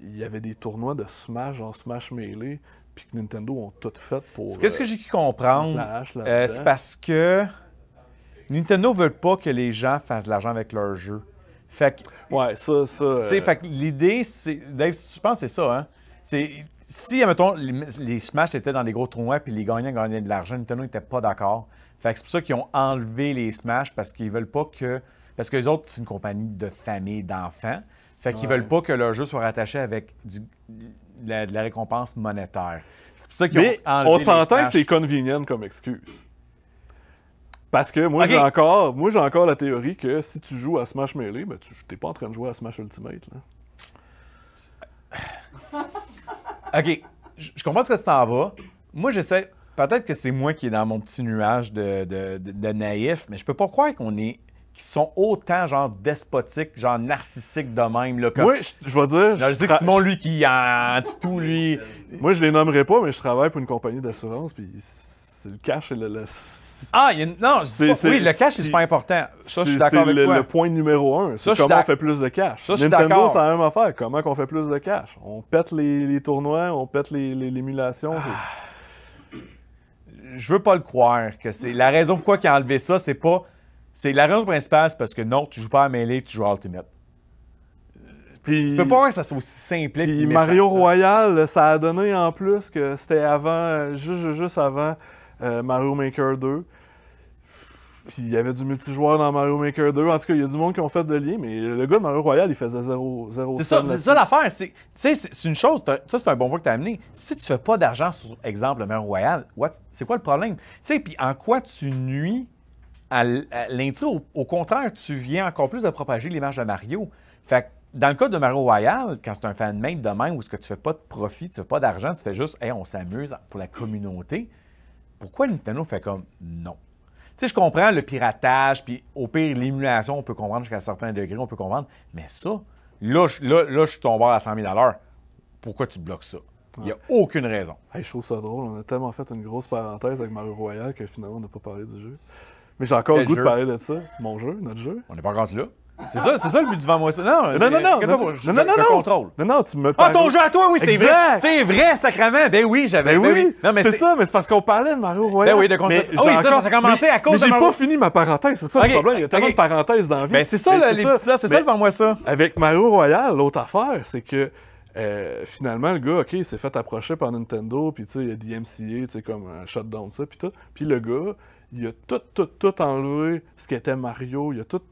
[SPEAKER 2] il y avait des tournois de Smash en Smash Melee, puis que Nintendo ont tout fait pour. Qu'est-ce que j'ai pu euh, comprendre? Euh, c'est parce
[SPEAKER 1] que Nintendo veut pas que les gens fassent de l'argent avec leur jeu. Fait que, ouais, ça,
[SPEAKER 2] ça. Euh, fait
[SPEAKER 1] que l'idée, c'est. Dave, je pense c'est ça, hein. C'est. Si, admettons, les, Smash étaient dans des gros tournois puis les gagnants gagnaient de l'argent, Nintendo n'était pas d'accord. Fait que c'est pour ça qu'ils ont enlevé les Smash parce qu'ils veulent pas que. Parce que les autres, c'est une compagnie de famille d'enfants. Fait qu'ils veulent pas que leur jeu soit rattaché avec de la récompense monétaire.
[SPEAKER 2] C'est pour ça qu'ils ont enlevé on s'entend que c'est convenient comme excuse. Parce que moi, j'ai encore, moi, j'ai encore la théorie que si tu joues à Smash Melee, ben, tu n'es pas en train de jouer à Smash Ultimate.
[SPEAKER 1] ok, je comprends ce que tu t'en vas. Moi, j'essaie. Peut-être que c'est moi qui est dans mon petit nuage de, de, naïf, mais je peux pas croire qu'on est qui sont autant genre despotiques, genre narcissiques
[SPEAKER 2] de même. Là, Moi, je, je dire. je, dis que Simon, lui, qui a tout, lui. moi, je les nommerai pas, mais je travaille pour une compagnie d'assurance, puis c'est le cash et le, le
[SPEAKER 1] ah, il y a non, je dis pas... oui, le cash, c'est super important. Ça, je suis d'accord avec toi. C'est le
[SPEAKER 2] point numéro un. C'est comment on fait plus de cash. Ça, Nintendo, c'est la même affaire. Comment on fait plus de cash? On pète les, tournois, on pète l'émulation. Les, émulations. Je veux pas le croire.
[SPEAKER 1] que c'est La raison pourquoi ils ont enlevé ça, c'est pas... C'est la raison principale, c'est parce que non, tu joues pas à Melee, tu joues à Ultimate.
[SPEAKER 2] Puis, tu peux pas voir que ça soit aussi simple. Puis Mario Royale, ça a donné en plus que c'était avant, juste, juste avant euh, Mario Maker 2. Puis il y avait du multijoueur dans Mario Maker 2. En tout cas, il y a du monde qui ont fait de liens, mais le gars de Mario Royale, il faisait 0 0 C'est ça, c'est ça
[SPEAKER 1] l'affaire. C'est, une chose, ça c'est un bon point que tu as amené. Si tu fais pas d'argent sur, exemple, Mario Royale, c'est quoi le problème? Tu sais, puis en quoi tu nuis à l'intro? Au, contraire, tu viens encore plus de propager l'image de Mario. Fait dans le cas de Mario Royale, quand c'est un fan-made de même où ce que tu fais pas de profit, tu fais pas d'argent, tu fais juste, hey, on s'amuse pour la communauté. Pourquoi Nintendo fait comme non? sais, je comprends le piratage, puis au pire, l'émulation, on peut comprendre jusqu'à un certain degré, on peut comprendre. Mais ça, là, je, suis tombé à 100 000 Pourquoi tu bloques ça? Il n'y a
[SPEAKER 2] aucune raison. je trouve ça drôle. On a tellement fait une grosse parenthèse avec Mario Royal que finalement, on n'a pas parlé du jeu. Mais j'ai encore le goût de parler de ça. Mon jeu, notre jeu. On n'est pas rendu là. C'est ça, c'est ça le but du vent ça. Non, non, non, non, non, non, non, non, non, contrôle. Non, non, tu me parles. Ah, ton jeu à toi, oui, c'est vrai. C'est vrai, sacrament. Ben oui, j'avais. Ben, ben oui. Non, mais c'est ça, mais c'est parce qu'on parlait de Mario Royale. Ben oui, de concept. Ah oui, ça, ça a commencé à cause de. J'ai pas fini ma parenthèse, c'est ça le problème. Il y a tellement de parenthèses dans la vie. Ben c'est ça, les petits c'est ça le moi ça. Avec Mario Royale, l'autre affaire, c'est que. Euh, finalement, le gars, OK, il s'est fait approcher par Nintendo, puis tu sais, il y a DMCA, tu sais, comme un shutdown, ça, puis tout. Puis le gars, il a tout, tout, tout enlevé ce qu'était Mario, il a tout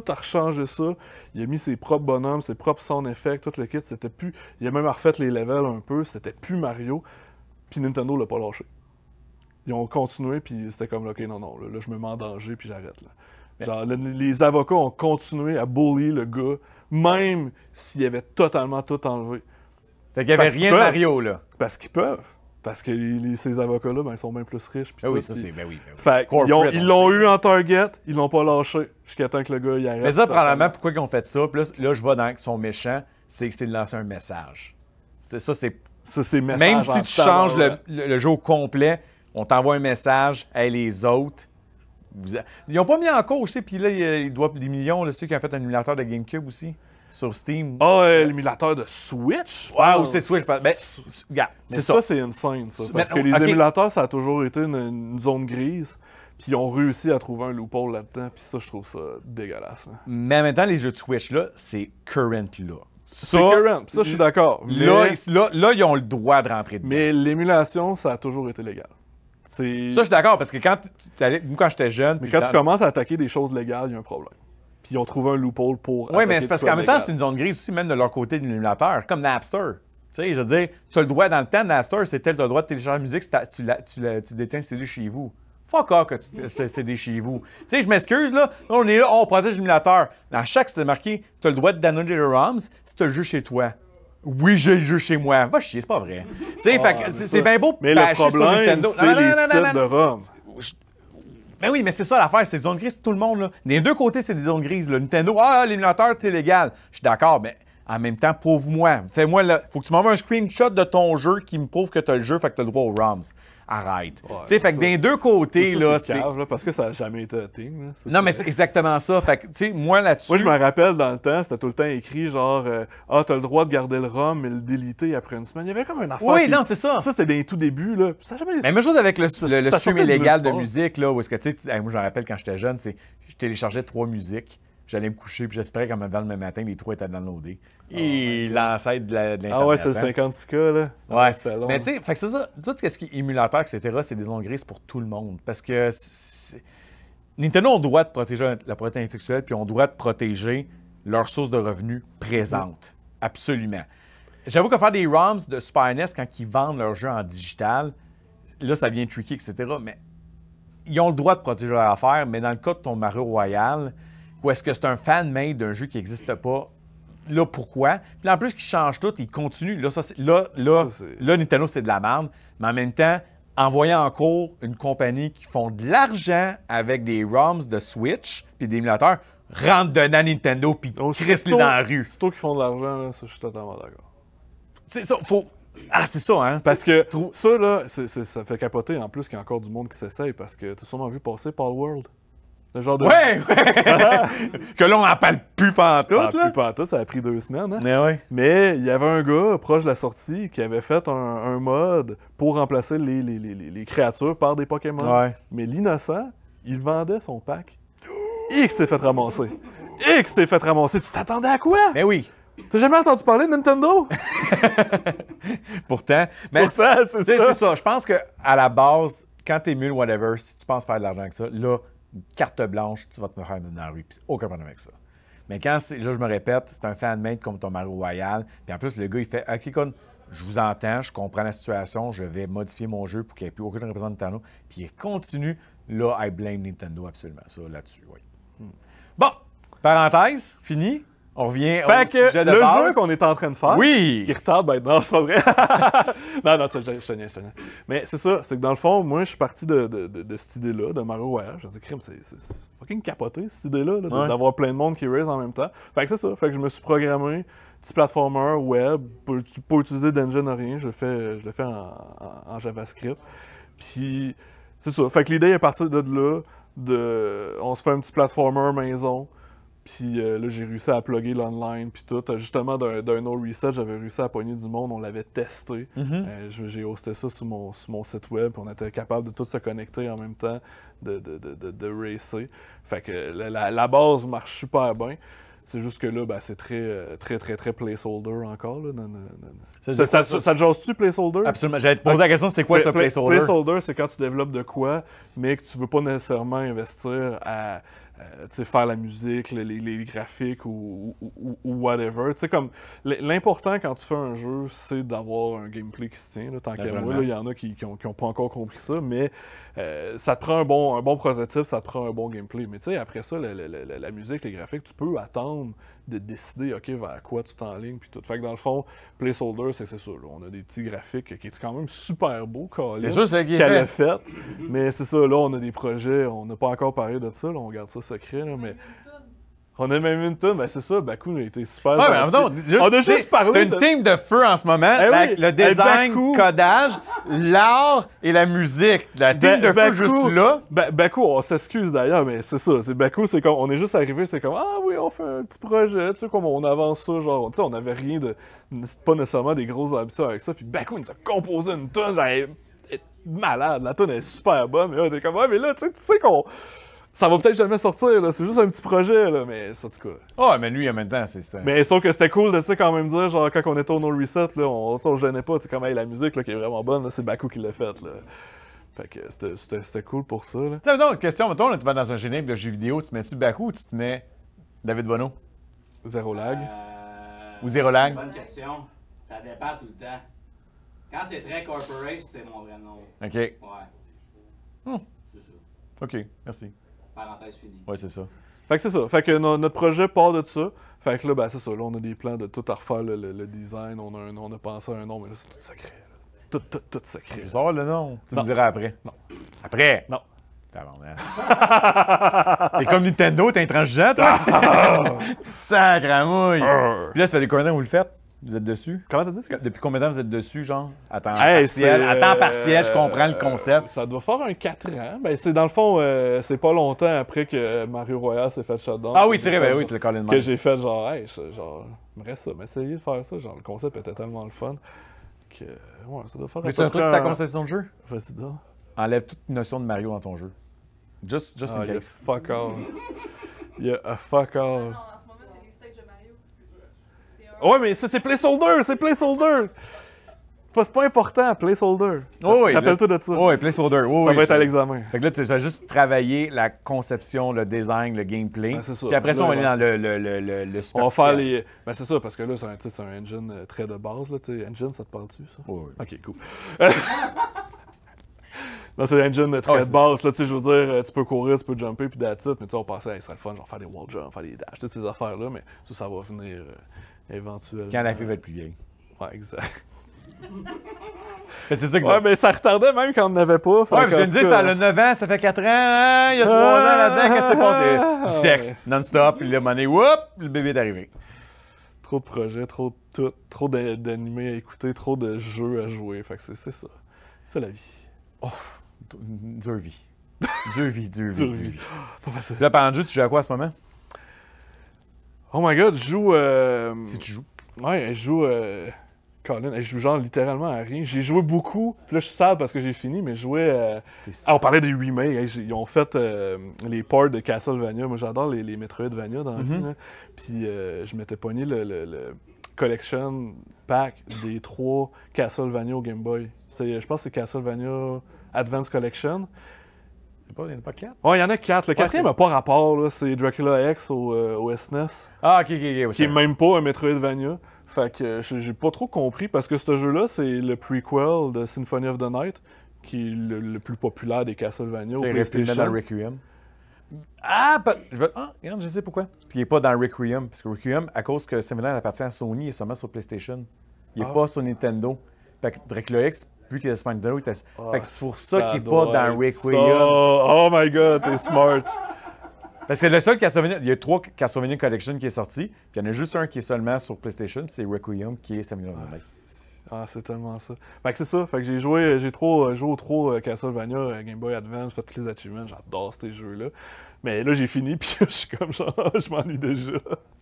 [SPEAKER 2] tout a rechangé ça. Il a mis ses propres bonhommes, ses propres sound effects, tout le kit. C'était plus. Il a même refait les levels un peu. C'était plus Mario. Puis Nintendo l'a pas lâché. Ils ont continué, puis c'était comme, OK, non, non, là, je me mets en danger, puis j'arrête. Là. Genre, les avocats ont continué à bully le gars, même s'il avait totalement tout enlevé. Fait qu'il n'y avait rien de Mario, là. Parce qu'ils peuvent. Parce que ces avocats-là, ben, ils sont même plus riches. Ah oui, ça, c'est. Ben oui, ben ils l'ont eu en Target, ils l'ont pas lâché jusqu'à temps que le gars y arrête. Mais ça, probablement, pourquoi ils ont fait ça? Puis là, je vois dans
[SPEAKER 1] son méchant, c'est que c'est de lancer un message. Ça, c'est. Ça, c'est message. Même si tu changes le, jeu au complet, on t'envoie un message à les autres. Vous... Ils n'ont pas mis en cause, aussi, puis là, ils euh, doivent des millions, là, ceux qui ont fait un émulateur de GameCube aussi sur
[SPEAKER 2] Steam. Ah, euh, l'émulateur de Switch? ou c'était Switch. Ben, c'est ça. c'est scène, ça. Parce ben, que les émulateurs, ça a toujours été une, zone grise. Puis ils ont réussi à trouver un loophole là-dedans. Puis ça, je trouve ça dégueulasse. Hein.
[SPEAKER 1] Mais en même temps, les jeux de Switch, là, c'est current, là. C'est current, ça, je suis d'accord. Là,
[SPEAKER 2] ils ont le droit de rentrer dedans. Mais l'émulation, ça a toujours été légal. Ça, je suis d'accord, parce que quand, quand j'étais jeune. Mais quand tu commences à attaquer des choses légales, il y a un problème puis ils ont trouvé un loophole pour. Oui, mais c'est parce qu'en même temps, c'est une zone
[SPEAKER 1] grise aussi, même de leur côté de l'émulateur, comme Napster. Tu sais, je veux dire, tu as le droit, dans le temps, Napster, c'est tu as le droit de télécharger la musique si tu, tu, tu détiens le CD chez vous. Fuck off que tu le CD chez vous. Tu sais, je m'excuse, là. on est là, on protège l'émulateur. Dans chaque, c'est marqué, tu as le droit de downloader le ROMs si tu le jeu chez toi. Oui, j'ai le jeu chez moi. Va chier, c'est pas vrai. Tu sais, ah, c'est bien beau. Mais le problème, c'est les sites de ROMs. Ben oui, mais c'est ça l'affaire, c'est des zones grises. tout le monde. Là. Des deux côtés, c'est des zones grises. Le Nintendo, ah, l'émulateur, c'est légal. Je suis d'accord, mais en même temps, prouve-moi. Fais-moi là. Faut que tu m'envoies un screenshot de ton jeu qui me prouve que tu le jeu, fait que tu le droit aux ROMs arrête. tu
[SPEAKER 2] sais, fait que d'un deux côtés, là, c'est. parce que ça n'a jamais été un
[SPEAKER 1] non, mais c'est exactement ça. Fait que, tu sais, moi là-dessus.
[SPEAKER 2] Moi, je me rappelle dans le temps, c'était tout le temps écrit genre, euh, ah, t'as le droit de garder le rhum et le déliter après une semaine. Il y avait comme un affaire. Oui, non, c'est ça. Ça, c'était bien tout début, là. Ça jamais. Mais même chose avec le, le, stream illégal de, musique, là, où est-ce que, tu sais, moi, je me rappelle quand
[SPEAKER 1] j'étais jeune, c'est, je téléchargeais trois musiques J'allais me coucher, puis j'espérais qu'en me levant le matin, les trois étaient downloadés. Oh et l'ancêtre de l'Internet. ah ouais, c'est le 56K, hein. là. Ah ouais. C'était long. Mais tu sais, fait que c'est ça. Tout ce qui est émulateur, etc., c'est des ondes grises pour tout le monde. Parce que Nintendo ont le droit de protéger la propriété intellectuelle, puis ont le droit de protéger leur source de revenus présentes. Absolument. J'avoue que faire des ROMs de Super NES quand ils vendent leurs jeux en digital, là, ça devient tricky, etc. Mais ils ont le droit de protéger leur affaire, mais dans le cas de ton Mario Royale, ou est-ce que c'est un fan-made d'un jeu qui n'existe pas? Là, pourquoi? Puis en plus, qu'ils changent tout, ils continuent. Là, là, là, Nintendo, c'est de la merde. Mais en même temps, envoyer en cours une compagnie qui font de l'argent avec des ROMs de Switch puis des émulateurs, rentre dedans Nintendo puis oh, crisse-les dans la rue. C'est toi qui
[SPEAKER 2] font de l'argent, ça, je suis totalement d'accord. C'est ça, faut... Ah, c'est ça, hein? Parce que ça, là, ça fait capoter en plus qu'il y a encore du monde qui s'essaye parce que as sûrement vu passer Paul World un genre de... Ouais, que là, on n'en parle ah, plus pantoute. ça a pris deux semaines. Mais, hein. eh oui. Mais il y avait un gars proche de la sortie qui avait fait un, mod mode pour remplacer les, créatures par des Pokémon. Mais l'innocent, il vendait son pack. Et s'est fait ramasser. Et s'est fait ramasser. Tu t'attendais à quoi? Mais ben oui. T'as jamais entendu parler de Nintendo? Pourtant. Mais c'est ça. C'est ça.
[SPEAKER 1] Je pense qu'à la base, quand t'es mule, whatever, si tu penses faire de l'argent avec ça, là, carte blanche, tu vas te me faire une la Puis aucun problème avec ça. Mais quand c'est, là, je me répète, c'est un fan-made comme ton Mario Royal. Puis en plus, le gars, il fait Ok, ah, je vous entends, je comprends la situation, je vais modifier mon jeu pour qu'il n'y ait plus aucune représentation de Nintendo. Puis il continue. Là, I blame Nintendo absolument.
[SPEAKER 2] Ça, là-dessus, oui. Hmm.
[SPEAKER 1] Bon, parenthèse, fini. On revient au sujet de le jeu qu'on est en train de faire, oui.
[SPEAKER 2] qui retarde, ben non, c'est pas vrai. non, non, je tenais, je tenais. Mais c'est ça, c'est que dans le fond, moi, je suis parti de, cette idée-là, de Mario Voyage. Je me crime, c'est fucking capoté, cette idée-là, d'avoir plein de monde qui raise en même temps. Fait que c'est ça, fait que je me suis programmé petit platformer web, pour, utiliser d'engine rien, je le fais, je le fais en, JavaScript. Puis, c'est ça, fait que l'idée est partie de là, de, on se fait un petit platformer maison, puis euh, là, j'ai réussi à plugger l'online, puis tout. Euh, justement, d'un autre Reset, j'avais réussi à pogner du monde, on l'avait testé. Mm-hmm. Euh, j'ai hosté ça sur mon, site web, on était capable de tout se connecter en même temps, de, de, racer. Fait que la, base marche super bien. C'est juste que là, ben, c'est très, très, très, très placeholder encore. Ça, te jase-tu placeholder? Absolument. J'allais te poser la question, c'est quoi ce placeholder? Placeholder, c'est quand tu développes de quoi, mais que tu veux pas nécessairement investir à euh, sais, faire la musique, les, graphiques ou, ou, Tu whatever. comme L'important quand tu fais un jeu, c'est d'avoir un gameplay qui se tient. tant qu'à moi, il y en a qui n'ont pas encore compris ça, mais euh, ça te prend un bon, prototype, ça te prend un bon gameplay. Mais tu sais, après ça, la musique, les graphiques, tu peux attendre de décider, OK, vers quoi tu t'enlignes, puis tout. Fait dans le fond, Placeholder, c'est ça. on a des petits graphiques qui est quand même super beau, C'est sûr, qu'elle a fait. Mais c'est ça, là, on a des projets, on n'a pas encore parlé de ça, on garde ça secret, on a même une tonne, ben c'est ça, Baku a été super. Ouais, ben, non, juste, on a juste parlé. T'as une de... team
[SPEAKER 1] de feu en ce moment. Eh avec le design, le codage,
[SPEAKER 2] l'art et la musique. La ben, team de feu juste là. Ben, Bakou, on s'excuse d'ailleurs, mais c'est ça. C'est Baku, c'est comme on est juste arrivé, c'est comme ah oui, on fait un petit projet, tu sais on avance ça, genre, tu sais, on n'avait rien de, pas nécessairement des grosses ambitions avec ça. Puis Baku nous a composé une tonne, malade. La tonne est super bonne, mais là, t'es comme ah mais là, tu sais qu'on ça va peut-être jamais sortir, là. C'est juste un petit projet, là. Mais ça, du coup.
[SPEAKER 1] Ah, mais lui, en même temps, c'est. Mais
[SPEAKER 2] sauf que c'était cool de, tu quand même dire, genre, quand on était au No Reset, là, on, s'en gênait pas. Tu quand même la musique, là, qui est vraiment bonne, c'est Baku qui l'a faite, là. Fait que c'était cool pour ça, là.
[SPEAKER 1] T'as une question, mettons, là, tu vas dans un générique de jeu vidéo, tu mets-tu Baku ou tu te mets David Bono Zéro lag. Euh, ou zéro lag Bonne question. Ça dépend tout le temps. Quand c'est très corporate, c'est mon vrai
[SPEAKER 2] nom. OK. Ouais. Hmm. C'est ça. OK, merci.
[SPEAKER 1] Parenthèse finie.
[SPEAKER 2] Oui, c'est ça. Fait que c'est ça. Fait que notre projet part de ça. Fait que là, ben, c'est ça. Là, on a des plans de tout à refaire, le, design. On a, un, on a pensé à un nom, mais là, c'est tout secret. Tout, tout, tout secret. Tu sors le nom. Tu me diras après. Non. Après? Non.
[SPEAKER 1] T'es comme Nintendo, t'es intransigeant, toi? Sacre à mouille. Ah. Puis là, ça fait des combien que vous le faites? Vous êtes dessus? Comment t'as dit? Depuis combien de temps vous êtes dessus, genre? Attends temps hey, euh, partiel, je comprends le concept.
[SPEAKER 2] Ça doit faire un 4 ans. Ben, c'est dans le fond, euh, c'est pas longtemps après que Mario Royal s'est fait shutdown. Ah oui, c'est vrai, ben, oui, tu l'as collé Que j'ai fait genre, hey, genre, reste. ça, m'essayer de faire ça. Genre, le concept était tellement le fun que, ouais, ça doit faire Mais tu un truc de ta conception de jeu? Vas-y
[SPEAKER 1] Enlève toute notion de Mario dans ton jeu. Just, just in ah, case.
[SPEAKER 2] fuck off. Il fuck off. Ah ouais, mais c'est placeholder, c'est placeholder. C'est pas important, placeholder. oui, Rappelle-toi de ça.
[SPEAKER 1] oui, placeholder. Oh ça va être à l'examen. Fait que là, tu as juste travaillé la conception, le design, le gameplay. Ben, c'est ça. Puis après ça, on est dans le, le, le, le, le On va faire les.
[SPEAKER 2] Ben, c'est ça, parce que là, c'est un, engine euh, très de base. Là, engine, ça te parle-tu, ça? Oui, Ok, cool. Là, c'est engine euh, très ah, de base. là, tu sais, je veux dire, euh, tu peux courir, tu peux jumper, puis that's it, mais tu sais, on pensait, hey, ça serait le fun, genre, faire des wall jumps, faire des dash toutes ces affaires-là, mais ça, ça va venir Éventuellement. Quand la fille va être plus vieille. Ouais, exact. Mais c'est ça que. Ouais, mais ça retardait même quand on n'avait pas. Ouais, parce que je me dis, ça a
[SPEAKER 1] 9 ans, ça fait 4 ans, hein, il y a 3 ans ah! là-dedans, qu'est-ce qui s'est passé? Ah! Du sexe,
[SPEAKER 2] non-stop, il le money, whoop, le bébé est arrivé. Trop de projets, trop de tout, trop d'animés à écouter, trop de jeux à jouer. Fait que c'est ça. C'est la vie. Oh,
[SPEAKER 1] dure vie. Dure vie, dure vie, dure vie.
[SPEAKER 2] Là, pendant juste, tu joues à quoi à ce moment? Oh my god, je joue. Euh, si tu joues. Ouais, je joue. Euh... Colin, Je joue genre littéralement à rien. J'ai joué beaucoup. Puis là, je suis sale parce que j'ai fini, mais je jouais. Euh, ah, on parlait des 8 mai. Ils ont fait euh, les ports de Castlevania. Moi, j'adore les, Metroidvania dans la vie, mm-hmm. Puis je m'étais pogné le, collection pack des trois Castlevania au Game Boy. Je pense que c'est Castlevania Advance Collection il n'y en a pas quatre? il y en a quatre. Le quatrième n'a pas rapport, C'est Dracula X au, euh, SNES. Ah, ok, ok, ok. Qui n'est même pas un Metroidvania. Fait que euh, j'ai pas trop compris parce que ce jeu-là, c'est le prequel de Symphony of the Night, qui est le, plus populaire des Castlevania. est resté dans
[SPEAKER 1] Requiem. Ah, je, veux ah, je sais pourquoi. il n'est pas dans Requiem, parce que Requiem, à cause que Symphony appartient à Sony, il est seulement sur PlayStation. Il n'est ah. pas sur Nintendo. Fait que Dracula X vu que le était. Ah, fait c'est pour ça, qu'il est pas dans Requiem. Oh
[SPEAKER 2] my god, t'es smart!
[SPEAKER 1] Parce que le seul Castlevania, il y a trois Castlevania Collection qui est sorti, puis il y en a juste un qui est seulement sur
[SPEAKER 2] PlayStation, c'est Requiem qui est Samuel ah, ah, c'est tellement ça. Fait que c'est ça, fait que j'ai joué, j'ai trop euh, joué aux trois euh, Castlevania, euh, Game Boy Advance, fait tous les achievements, j'adore ces jeux-là. Mais là, j'ai fini, puis je suis comme genre, je m'ennuie déjà.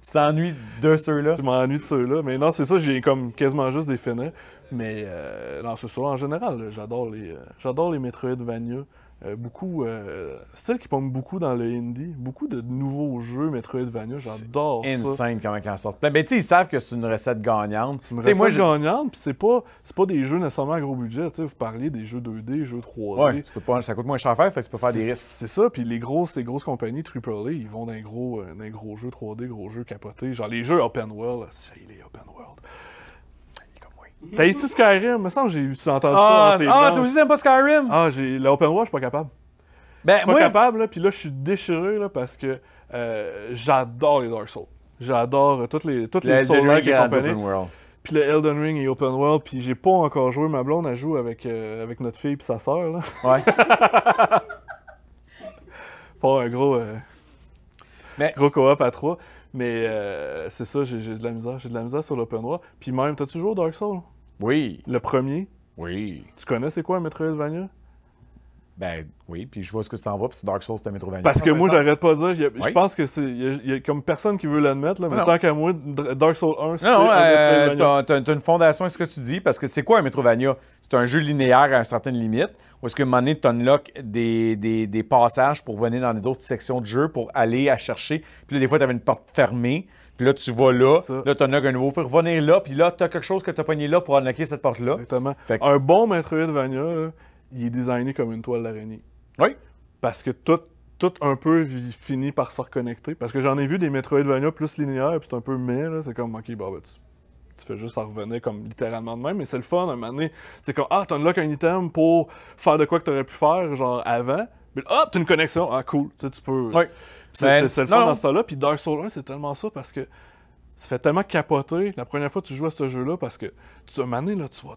[SPEAKER 2] Tu t'ennuies de ceux-là? Je m'ennuie de ceux-là. Mais non, c'est ça, j'ai comme quasiment juste des fenêtres. Mais euh, non, c'est ça. En général, j'adore les, euh, j'adore les Metroidvania. Euh, beaucoup. Euh, c'est style qui pompe beaucoup dans le indie. Beaucoup de nouveaux jeux Metroidvania. J'adore ça. Insane
[SPEAKER 1] comment ils en sortent plein. Mais ben, tu sais, ils savent que c'est une recette gagnante. C'est une recette moi,
[SPEAKER 2] gagnante, puis c'est pas, pas des jeux nécessairement à gros budget. sais vous parliez des jeux 2D, jeux 3D. ça coûte moins cher à faire, fait que tu peux faire des risques. C'est ça, puis les grosses, les grosses compagnies AAA, ils vont dans euh, gros, jeu gros jeu 3D, gros jeu capoté, Genre les jeux open world. Là, est open world. T'as-tu Skyrim? Me semble que j'ai entendu ah, ça. Ah, t'as aussi t'aimes pas Skyrim? Ah, j'ai l'Open World, je suis pas capable. Ben, je suis pas capable, là, puis là, je suis déchiré, là, parce que euh, j'adore les Dark Souls. J'adore euh, toutes les, toutes les Souls et compagnie. Puis le Elden Ring et Open World, puis j'ai pas encore joué. Ma blonde, à joue avec, euh, avec notre fille puis sa sœur, là. Ouais. pas un gros... Mais... Gros co-op à trois. Mais euh, c'est ça, j'ai de la misère. J'ai de la misère sur l'open world. Puis même, t'as-tu Dark Souls? Oui. Le premier? Oui. Tu connais c'est quoi un Metroidvania? Ben oui, puis je vois ce que ça en va, puis Dark Souls, c'est un Metroidvania. Parce que moi, j'arrête pas de dire, je pense que c'est. Il y, a comme personne qui veut l'admettre, mais tant qu'à moi, Dark Souls 1, c'est. Non, non euh,
[SPEAKER 1] t'as une fondation à ce que tu dis, parce que c'est quoi un Metroidvania? C'est un jeu linéaire à certaines limites. Ou est-ce que Money t'unlock des, des, des, passages pour venir dans les d'autres sections de jeu pour aller à chercher? Puis là, des fois, tu avais une porte fermée. Puis là, tu vas là. Là, tu unlocks un nouveau
[SPEAKER 2] pour revenir là. Puis là, tu as quelque chose que tu as pogné là pour unlocker cette porte-là. Exactement. Un bon Metroidvania, il est designé comme une toile d'araignée. Oui. Parce que tout un peu finit par se reconnecter. Parce que j'en ai vu des Metroidvania plus linéaires, puis c'est un peu mais, c'est comme, ok, bah, tu fais juste en revenir comme littéralement de même, mais c'est le fun, à un moment donné, c'est comme, ah, t'unlocks un item pour faire de quoi que t'aurais pu faire, genre, avant, mais hop, t'as une connexion, ah, cool, tu sais, tu peux... Ben, c'est, le fun dans ce temps-là, puis Dark Souls 1, c'est tellement ça, parce que ça fait tellement capoter la première fois que tu joues à ce jeu-là, parce que, tu te là, tu vois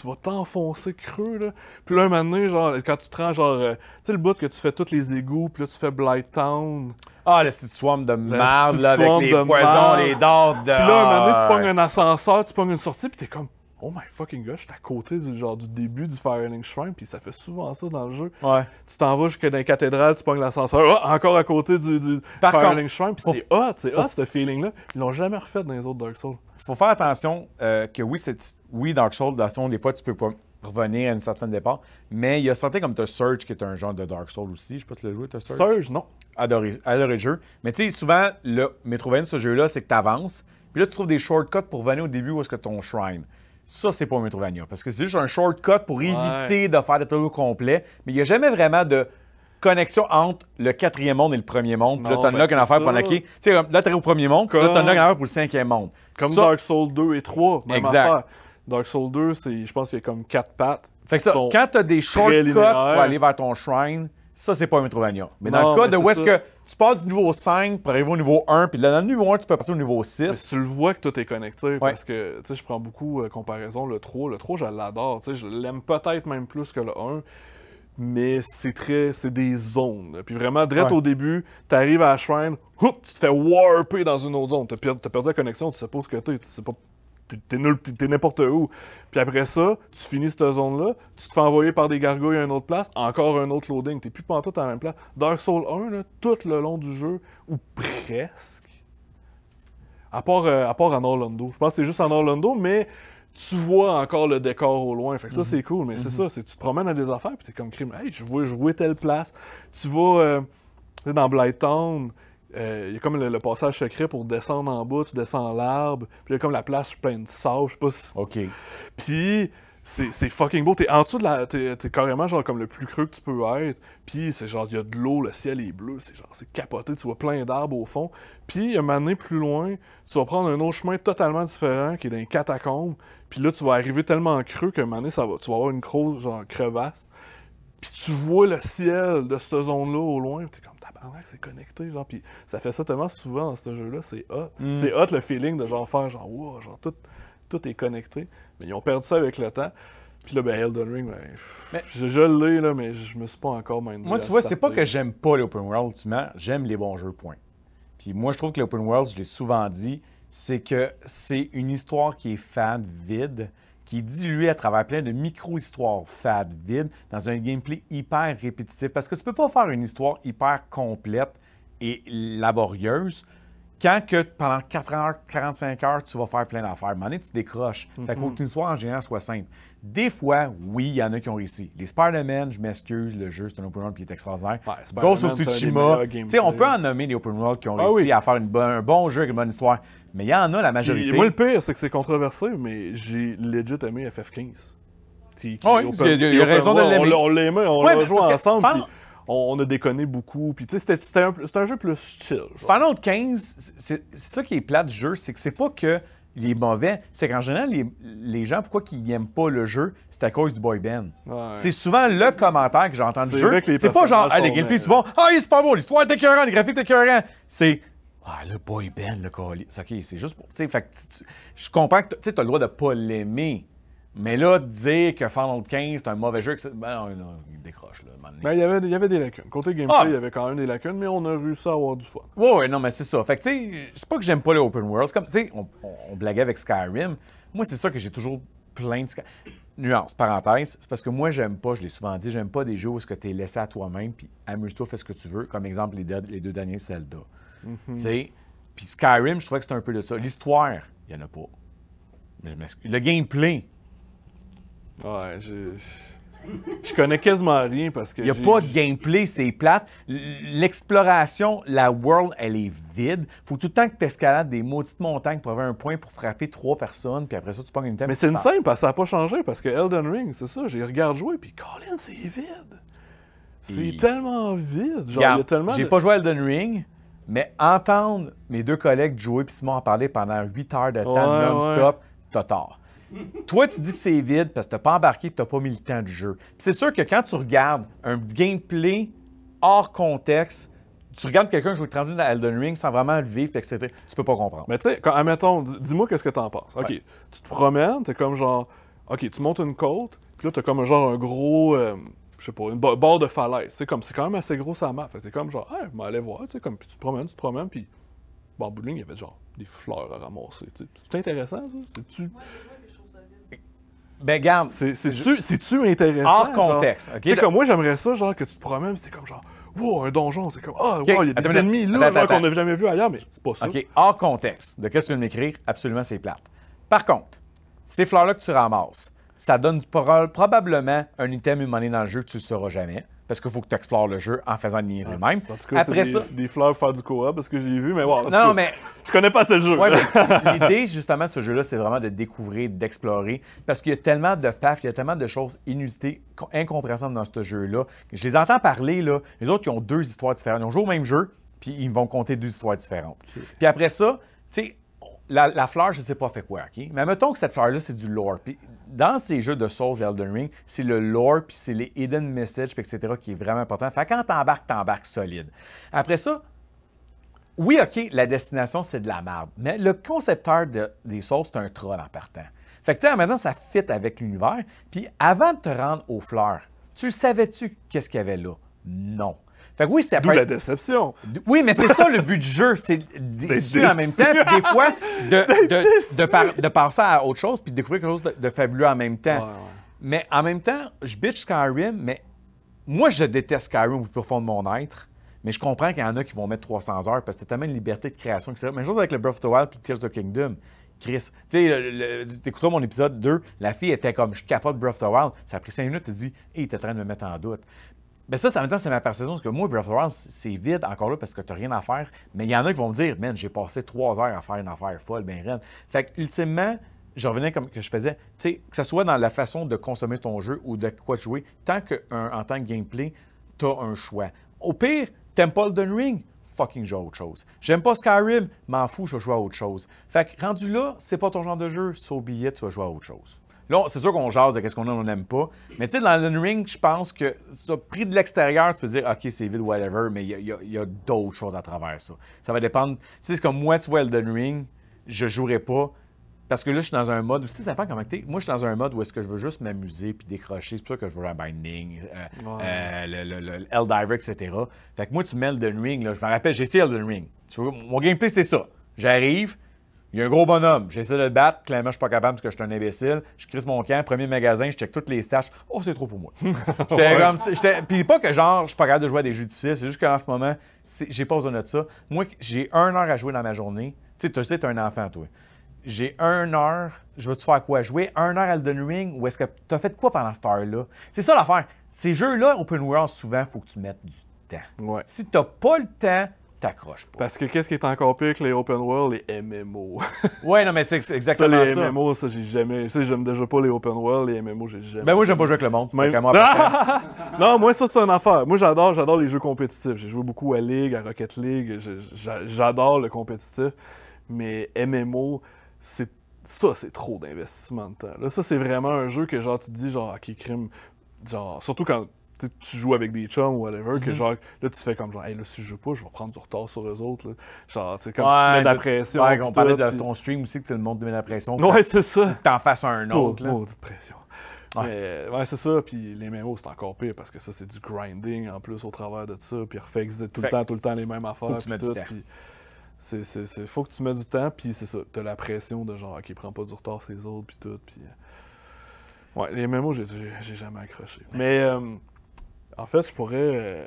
[SPEAKER 2] tu vas t'enfoncer creux, là. Puis là, un moment donné, genre, quand tu te rends, genre, euh, tu sais, le bout que tu fais tous les égouts, puis là, tu fais Blight Town. Ah, le une swamp de merde, là, avec les poisons, les dards de... Puis là, un moment donné, tu pognes un ascenseur, tu pognes une sortie, puis t'es comme... Oh my fucking god, j'étais à côté du genre du début du Firelink Shrine, puis ça fait souvent ça dans le jeu. Ouais. Tu t'en vas jusqu'à la cathédrale, tu pognes l'ascenseur, oh, encore à côté du, du Firelink Shrine, puis c'est hot, c'est hot ce feeling-là. Ils l'ont jamais refait dans les autres Dark Souls.
[SPEAKER 1] Faut faire attention euh, que oui, c'est oui Dark Souls, dans des fois tu peux pas revenir à une certaine départ, mais il y a certains comme The Surge qui est un genre de Dark Souls aussi, je sais pas si tu l'as joué, The Surge. Surge, non. Adoré, le jeu. Mais tu sais, souvent, le de ce jeu-là, c'est que tu avances, puis là, tu trouves des shortcuts pour venir au début où est-ce que ton shrine. Ça, c'est pas un Metrovania. Parce que c'est juste un shortcut pour éviter de faire des trucs complets, complet. Mais il n'y a jamais vraiment de connexion entre le quatrième monde et le premier
[SPEAKER 2] monde. Non, là, t'en as qu'une affaire pour Tu sais, là, t'es au premier monde, là, t'en as qu'une affaire pour le cinquième monde. Comme Dark Souls 2 et 3, même exact. Affaire. Dark Souls 2, je pense qu'il y a comme quatre pattes. Fait que ça, quand t'as des shortcuts pour aller vers ton shrine, ça, c'est pas un Metrovania. Mais dans le cas de où est-ce que tu pars du niveau 5 pour arriver au niveau 1, puis là, dans le niveau 1, tu peux passer au niveau 6. tu le vois que tout est connecté, parce que, tu sais, je prends beaucoup euh, comparaison, le 3, le 3, je l'adore, tu sais, je l'aime peut-être même plus que le 1, mais c'est très, c'est des zones. Puis vraiment, direct au début, tu arrives à la shrine, hop, tu te fais warper dans une autre zone, t'as perdu, perdu la connexion, tu sais pas que t'es, t'es n'importe où. Puis après ça, tu finis cette zone-là, tu te fais envoyer par des gargouilles à une autre place, encore un autre loading, t'es plus pantoute à la même place. Dark Souls 1, tout le long du jeu, ou presque, à part, euh, à, part Orlando. Je pense que c'est juste en Orlando, mais tu vois encore le décor au loin. Fait que ça, mhm. c'est cool, mais c'est mhm. ça, tu te promènes à des affaires, puis t'es comme crime, hey, je veux jouer telle place. Tu vas euh, dans Blighttown, Town, euh, il y a comme le, passage secret pour descendre en bas, tu descends l'arbre, puis il y a comme la plage pleine de sable, je sais pas si... OK. Puis c'est fucking beau, t'es en dessous de la... T'es carrément genre comme le plus creux que tu peux être, puis c'est genre, il y a de l'eau, le ciel est bleu, c'est genre, c'est capoté, tu vois plein d'arbres au fond. Puis, un moment donné, plus loin, tu vas prendre un autre chemin totalement différent, qui est dans les catacombes, puis là, tu vas arriver tellement creux qu'un moment donné, ça va, tu vas avoir une grosse genre crevasse, puis tu vois le ciel de cette zone-là au loin, t'es comme c'est connecté, ça fait ça tellement souvent dans ce jeu-là, c'est hot. Mm. C'est hot le feeling de genre faire genre, wow, genre, tout, est connecté. Mais ils ont perdu ça avec le temps. Puis là, ben, Elden Ring, ben, je, le l'ai, là, mais je me suis pas encore maintenant. Moi, tu vois, c'est pas que
[SPEAKER 1] j'aime pas l'open world, m'as j'aime les bons jeux, point. Puis moi, je trouve que l'open world, je l'ai souvent dit, c'est que c'est une histoire qui est fan vide qui est dilué à travers plein de micro-histoires fades, vides, dans un gameplay hyper répétitif. Parce que tu peux pas faire une histoire hyper complète et laborieuse quand que pendant 4 heures, 45 heures, tu vas faire plein d'affaires, monnaie, tu décroches. Mm Fait que mm-hmm. histoire en général soit simple. Des fois, oui, il y en a qui ont réussi. Les Spider-Man, je m'excuse, le jeu, c'est un open world qui est extraordinaire. Ouais, Ghost of Tsushima. On peut en nommer les open world qui ont ah réussi à faire un bon jeu avec une bonne histoire. Mais il y en a la majorité. moi, le
[SPEAKER 2] pire, c'est que c'est controversé, mais j'ai legit aimé FF15. Ah oui, il y a, raison de l'aimer. On l'aimait, on l'a joué ensemble on, a déconné beaucoup. Puis, tu sais, c'était un,
[SPEAKER 1] jeu plus chill. Genre. Final 15, c'est ça qui est plat du jeu, c'est que c'est pas que il est mauvais, c'est qu'en général, les, gens, pourquoi qu'ils n'aiment pas le jeu, c'est à cause du boy band. C'est souvent le commentaire que j'entends du jeu. C'est pas genre, ah, les gameplays, euh, tu bon, ah, c'est pas beau, l'histoire est écœurante, les graphiques écœurants. C'est, ah, le boy band, le colis. OK, c'est juste pour. Tu fait, je comprends que tu as le droit de pas l'aimer. Mais là, dire que Final 15, c'est un mauvais jeu,
[SPEAKER 2] ben non, non, il décroche. Là, ben, il, y avait, il y avait des lacunes. Côté gameplay, ah! il y avait quand même des lacunes, mais on a réussi à avoir du fun.
[SPEAKER 1] Ouais, oui, non, mais c'est ça. Fait que, tu sais, c'est pas que j'aime pas les open worlds. Comme, tu sais, on, blaguait avec Skyrim. Moi, c'est ça que j'ai toujours plein de. Nuance, parenthèse, c'est parce que moi, j'aime pas, je l'ai souvent dit, j'aime pas des jeux où est-ce que t'es laissé à toi-même, puis amuse-toi, fais ce que tu veux. Comme exemple, les deux, les deux derniers Zelda. Mhm. Tu sais, puis Skyrim, je trouvais que c'était un peu de ça. L'histoire, il y en a pas. Mais je m'excuse. Le gameplay, Ouais, je connais quasiment rien parce que. Il n'y a pas de gameplay, c'est plate. L'exploration, la world, elle est vide. faut tout le temps que tu escalades des maudites montagnes pour avoir un point pour frapper trois personnes, puis après ça, tu prends une tête. Mais c'est une
[SPEAKER 2] simple, ça n'a pas changé, parce que Elden Ring, c'est ça, j'ai regardé jouer, puis Colin, c'est vide.
[SPEAKER 1] C'est tellement vide.
[SPEAKER 2] Genre, J'ai pas joué Elden Ring.
[SPEAKER 1] Mais entendre mes deux collègues jouer puis Simon en parler pendant huit heures de temps non-stop, t'as tort. Toi, tu dis que c'est vide parce que tu n'as pas embarqué, tu n'as pas mis le temps du jeu. c'est sûr que quand tu regardes un gameplay hors contexte, tu regardes quelqu'un
[SPEAKER 2] jouer 30 minutes à Elden Ring sans vraiment le vivre, etc. Tu peux pas comprendre. Mais tu sais, admettons, dis-moi qu'est-ce que tu en penses. OK, tu te promènes, t'es comme genre, OK, tu montes une côte, puis là, as comme un genre un gros, euh, je sais pas, une barre de falaise. C'est comme, c'est quand même assez gros ça, map. Fait t'es comme genre, hey, aller voir, tu sais, comme, puis tu te promènes, tu te promènes, puis, bon, bout de ligne, il y avait genre des fleurs à ramasser. C'est intéressant, ça? C'est-tu... Ben, garde. C'est-tu intéressant? Hors contexte. comme moi, j'aimerais ça, genre, que tu te promènes, c'est comme genre, wow, un donjon, c'est comme, ah, wow, il y a des ennemis là, là qu'on n'a jamais vu ailleurs, mais
[SPEAKER 1] c'est pas ça. OK, hors contexte. De qu'est-ce que tu viens de m'écrire? Absolument, c'est plate. Par contre, ces fleurs-là que tu ramasses, ça donne probablement un item humané dans le jeu que tu ne sauras jamais parce qu'il faut que tu explores le jeu en faisant des niaiseries ah, même. En tout cas, Après des, ça,
[SPEAKER 2] des fleurs faire du co parce que j'ai vu, mais voilà. non, mais je connais pas ce
[SPEAKER 1] jeu. L'idée, justement, de ce jeu-là, c'est vraiment de découvrir, d'explorer, parce qu'il y a tellement de paf, il y a tellement de choses inusitées, incompréhensibles dans ce jeu-là. Je les entends parler, là. les autres, ils ont deux histoires différentes. Ils ont joué au même jeu, puis ils vont compter deux histoires différentes. Puis après ça, tu sais, la, fleur, je ne sais pas fait quoi, OK? Mais mettons que cette fleur-là, c'est du lore. dans ces jeux de Souls et Elden Ring, c'est le lore, puis c'est les hidden messages, etc., qui est vraiment important. Fait tu quand t'embarques, t'embarques solide. Après ça, oui, OK, la destination, c'est de la merde. Mais le concepteur des Souls, c'est un troll en partant. Fait que, tu maintenant, ça fit avec l'univers. Puis avant de te rendre aux fleurs, tu savais-tu qu'est-ce qu'il y avait là? Non. Fait que oui, c'est la déception. Oui, mais c'est ça le but du jeu, c'est déçu en même temps, des fois, de, de, passer à autre chose, puis de découvrir quelque chose de, fabuleux en même temps. Mais en même temps, je bitch Skyrim, mais moi, je déteste Skyrim au plus profond de mon être. Mais je comprends qu'il y en a qui vont mettre 300 heures parce que t'as tellement une liberté de création, Même chose avec le Breath of the Wild puis Tears of the Kingdom. Chris, tu sais, mon épisode 2, la fille était comme, je capote Breath of the Wild. Ça a pris 5 minutes, tu dis, hé, hey, t'es en train de me mettre en doute. Mais ben ça, en même temps, c'est ma perception, parce que moi, Breath of the Wild, c'est vide encore là parce que tu n'as rien à faire. Mais il y en a qui vont me dire, man, j'ai passé trois heures à faire une affaire folle, ben rien Fait que, ultimement, je revenais comme que je faisais, tu sais, que ce soit dans la façon de consommer ton jeu ou de quoi jouer, tant qu'en tant que gameplay, tu as un choix. Au pire, t'aimes pas le Dunring? fucking joue à autre chose. J'aime pas Skyrim, m'en fous, je vais jouer à autre chose. Fait que rendu là, c'est pas ton genre de jeu, so billet, tu vas jouer à autre chose. Là, c'est sûr qu'on jase de qu'est-ce qu'on a, on n'aime pas. Mais tu sais, dans Elden ring, je pense que tu pris de l'extérieur, tu peux dire, OK, c'est vide, whatever, mais il y a, d'autres choses à travers ça. Ça va dépendre. Tu sais, c'est comme moi, tu vois Elden Ring, je jouerai pas. Parce que là, je suis dans un mode si ça dépend comment es. Moi, je suis dans un mode où est-ce que je veux juste m'amuser puis décrocher. C'est pour ça que je veux à Binding, euh, euh, le, le, le Eldiver, etc. Fait que moi, tu mets Elden Ring, là, je me rappelle, j'ai essayé Elden Ring. Mon gameplay, c'est ça. J'arrive, il y a un gros bonhomme. J'essaie de le battre. Clairement, je suis pas capable parce que je suis un imbécile. Je crisse mon camp. Premier magasin, je check toutes les stages. Oh, c'est trop pour moi. j'étais comme pas que genre, je suis pas capable de jouer à des jeux difficiles. C'est juste qu'en ce moment, j'ai pas besoin de ça. Moi, j'ai un heure à jouer dans ma journée. Tu sais, tu es un enfant, toi. J'ai un heure. Je veux te faire quoi jouer? Un heure Elden Ring ou est-ce que tu as fait quoi pendant cette heure-là? C'est ça l'affaire. Ces jeux-là, open world, souvent, faut que tu mettes du
[SPEAKER 2] temps. Ouais. Si t'as pas le temps, t'accroches pas. Parce que qu'est-ce qui est encore pire que les open world, les MMO. ouais, non, mais c'est exactement ça. Les MMO, ça, j'ai jamais. Tu sais, j'aime déjà pas les open world, les MMO, j'ai jamais. Ben, moi, j'aime pas jouer avec le monde. non, moi, ça, c'est une affaire. Moi, j'adore, j'adore les jeux compétitifs. J'ai joué beaucoup à League, à Rocket League. J'adore le compétitif. Mais MMO, c'est. Ça, c'est trop d'investissement de temps. Là, ça, c'est vraiment un jeu que, genre, tu dis, genre, qui crime. Genre, surtout quand tu joues avec des chums ou whatever, que mhm. genre, là, tu fais comme genre, hey, là, si je joue pas, je vais prendre du retard sur eux autres. Genre, tu sais, comme tu mets de la pression. on parlait de ton stream aussi, que tu le montres de la pression. Ouais, c'est ça. Que t'en fasses un autre. Oh, Maudite pression. Ouais, c'est ça. Puis les mémos, c'est encore pire parce que ça, c'est du grinding en plus au travers de ça. Puis refait tout le temps, tout le temps les mêmes affaires. Faut que tu mets tout, du temps. Puis c'est, faut que tu mettes du temps. Puis c'est ça. T'as la pression de genre, ok, prend pas du retard sur les autres. Puis tout. Puis. Ouais, les mémos, j'ai, j'ai, jamais accroché. Mais. Euh, en fait, je pourrais. Euh,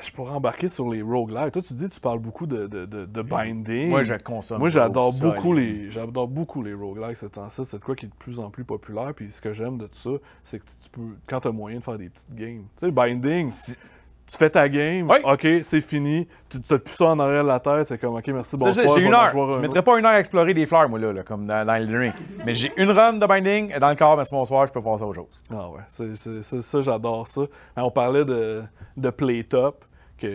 [SPEAKER 2] je pourrais embarquer sur les roguelikes. Toi, tu dis, tu parles beaucoup de, de, binding. Moi, je consomme. Moi, j'adore beaucoup, les, j'adore beaucoup les roguelikes ces temps-ci. C'est quoi qui est de plus en plus populaire. Puis ce que j'aime de tout ça, c'est que tu peux, quand tu as moyen de faire des petites games. Tu sais, binding tu fais ta game, OK, c'est fini, tu te plus ça en arrière de la tête, c'est comme OK, merci, bonsoir. J'ai une heure. je ne mettrais
[SPEAKER 1] pas une heure à explorer des fleurs, moi,
[SPEAKER 2] là, comme dans, le ring. Mais j'ai une run de binding, et dans le corps, mais ce bonsoir, je peux passer aux choses. Ah ouais, c'est ça, j'adore ça. Hein, on parlait de play top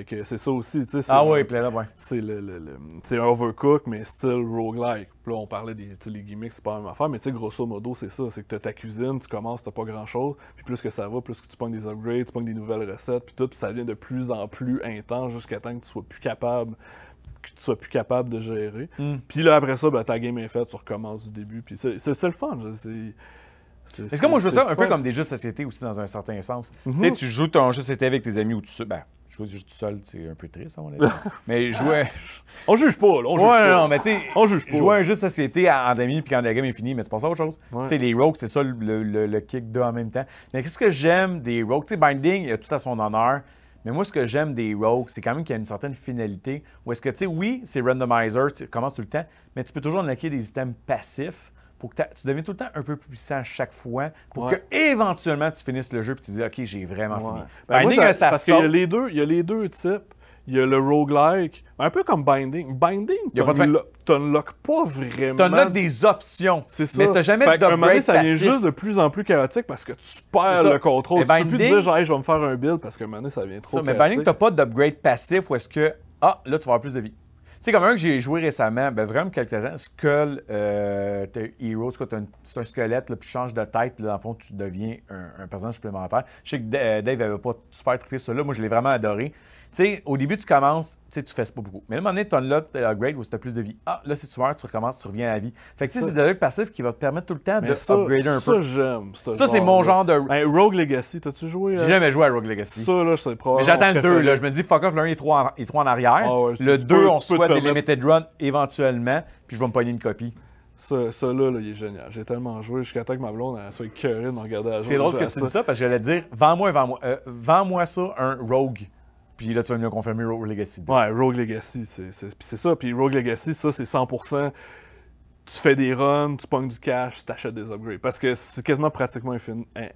[SPEAKER 2] que, c'est ça aussi. Ah oui, play ouais. C'est un overcook, mais style roguelike. Puis là, on parlait des gimmicks, c'est pas la même affaire, mais grosso modo, c'est ça. C'est que t'as ta cuisine, tu commences, t'as pas grand-chose, puis plus que ça va, plus que tu pognes des upgrades, tu pognes des nouvelles recettes, puis tout, puis ça devient de plus en plus intense jusqu'à temps que tu sois plus capable que tu sois plus capable de gérer. Hmm. Puis là, après ça, ben, ta game est faite, tu recommences du début. Puis c'est le fun. C'est... Est-ce que moi, je joue ça un peu comme des jeux de société aussi, dans un certain sens? Mhm. Tu sais,
[SPEAKER 1] tu joues ton jeu de société avec tes amis ou tu... Ben, jouer juste tout seul, c'est un peu
[SPEAKER 2] triste, mais jouer.
[SPEAKER 1] on juge pas, là. On juge ouais, pas. non, mais tu sais, juge pas. Jouer un jeu société en demi, puis quand la game est finie, mais c'est pas ça autre chose. Tu sais, les rogues, c'est ça le, kick de en même temps. Mais qu'est-ce que j'aime des rogues? Tu sais, Binding, il a tout à son honneur. Mais moi, ce que j'aime des rogues, c'est quand même qu'il y a une certaine finalité. Où est-ce que, tu sais, oui, c'est randomizer, tu commences tout le temps, mais tu peux toujours acquérir des items passifs pour que tu deviennes tout le temps un peu plus puissant à chaque fois pour que éventuellement tu
[SPEAKER 2] finisses le jeu et tu dis OK, j'ai vraiment fini. Ben, binding, ça parce sort... il, y a les deux, il y a les deux types. Il y a le roguelike, ben, un peu comme Binding. Binding, tu n'unlocks pas vraiment. Tu unlocks des options. C'est ça. Mais tu jamais d'upgrade ça devient juste de plus en plus chaotique parce que tu perds le contrôle. tu binding... peux plus te dire, je vais me faire un build parce que un moment donné, ça vient trop Mais Binding, tu n'as pas d'upgrade passif ou
[SPEAKER 1] est-ce que, ah, là, tu vas avoir plus de vie c'est comme un que j'ai joué récemment, ben vraiment quelques temps, Skull euh, Heroes, c'est un squelette, puis tu changes de tête, là, dans fond, tu deviens un, personnage supplémentaire. Je sais que euh, Dave n'avait pas super trippé sur là, moi je l'ai vraiment adoré. Tu sais, au début, tu commences, tu sais, tu fais pas beaucoup. Mais à un moment donné, tu unlocks l'upgrade où tu as plus de vie. Ah, là, si tu meurs, tu recommences, tu reviens à la vie. Fait que, tu sais, c'est de passif qui va te permettre tout le temps de upgrader un ça, peu. Ça, j'aime. Ça, c'est mon genre de. Hey, Rogue Legacy, t'as-tu joué J'ai euh? jamais joué à Rogue Legacy. Ça, là, c'est probablement. Mais j'attends le 2, là. Je me dis, fuck off, le est et 3 en, arrière. Ah le 2, on souhaite des limited
[SPEAKER 2] run éventuellement, puis je vais me pogner une copie. Ça, là, il est génial. J'ai tellement joué jusqu'à temps que ma blonde soit écœurée de me regarder à jour. C'est drôle que tu dis ça parce que j'allais dire vends-moi vends-moi euh, moi ça un rogue. Puis là, tu vas me confirmer Rogue Legacy Ouais, Rogue Legacy, c'est ça. Puis Rogue Legacy, ça, c'est 100%. Tu fais des runs, tu pognes du cash, tu achètes des upgrades. Parce que c'est quasiment pratiquement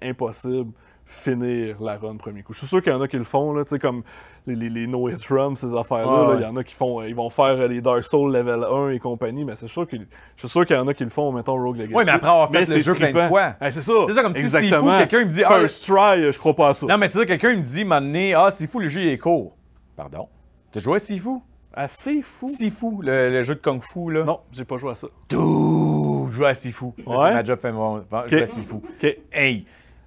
[SPEAKER 2] impossible finir la run premier coup. Je suis sûr qu'il y en a qui le font, là, comme les, les, les no-hit Rums, ces affaires-là. Il y en a qui font, ils vont faire euh, les Dark Souls level 1 et compagnie, mais c'est sûr que je suis sûr qu'il y en a qui le font, mettons Rogue Legacy. Oui, mais après avoir fait le jeu plein de fois. c'est ça. C'est ça, comme si c'est quelqu'un me dit. Ah, First
[SPEAKER 1] try, je crois pas à ça. Non, mais c'est ça, quelqu'un me dit, m'amener, ah, c'est fou, le jeu est court. Pardon. T'as joué à Sifu? À ah, Sifu? Sifu, le, jeu de Kung Fu, là. Non, j'ai pas joué à ça. Tout, joue à Sifu. Ouais. ma job fait mon. Je joue à Sifu. Hey!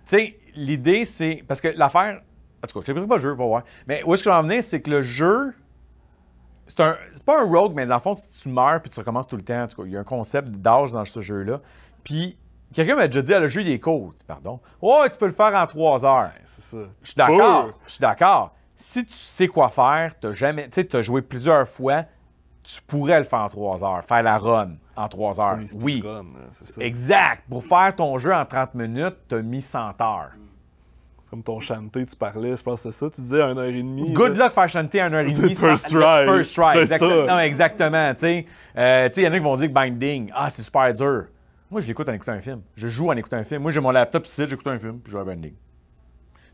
[SPEAKER 1] Tu sais, l'idée, c'est. Parce que l'affaire. En tout cas, je ne pas le jeu, va voir. Mais où est-ce que je vais en venir, c'est que le jeu. C'est, un, pas un rogue, mais dans le fond, si tu meurs puis tu recommences tout le temps, en tout cas, il y a un concept d'âge dans ce jeu-là. Puis Quelqu'un m'a déjà dit, à ah, le jeu, il est pardon. oh, tu peux le faire en trois heures. Je suis d'accord. Je suis d'accord. Si tu sais quoi faire, tu jamais, tu as joué plusieurs fois, tu pourrais le faire en trois heures, faire la run en trois heures. Oui. Exact. Pour faire ton jeu en 30 minutes, tu as mis 100 heures.
[SPEAKER 2] C'est comme ton chanté, tu parlais, je pense que c'est ça. Tu disais 1 et 30 Good
[SPEAKER 1] luck faire chanter 1 et 30 First try. First try, exactement. Non, exactement. Euh, tu sais, il y en a qui vont dire que Binding, ah, c'est super dur. Moi, je l'écoute en écoutant un film. Je joue en écoutant un film. Moi, j'ai mon laptop ici, j'écoute un film, puis je joue à Binding. Tu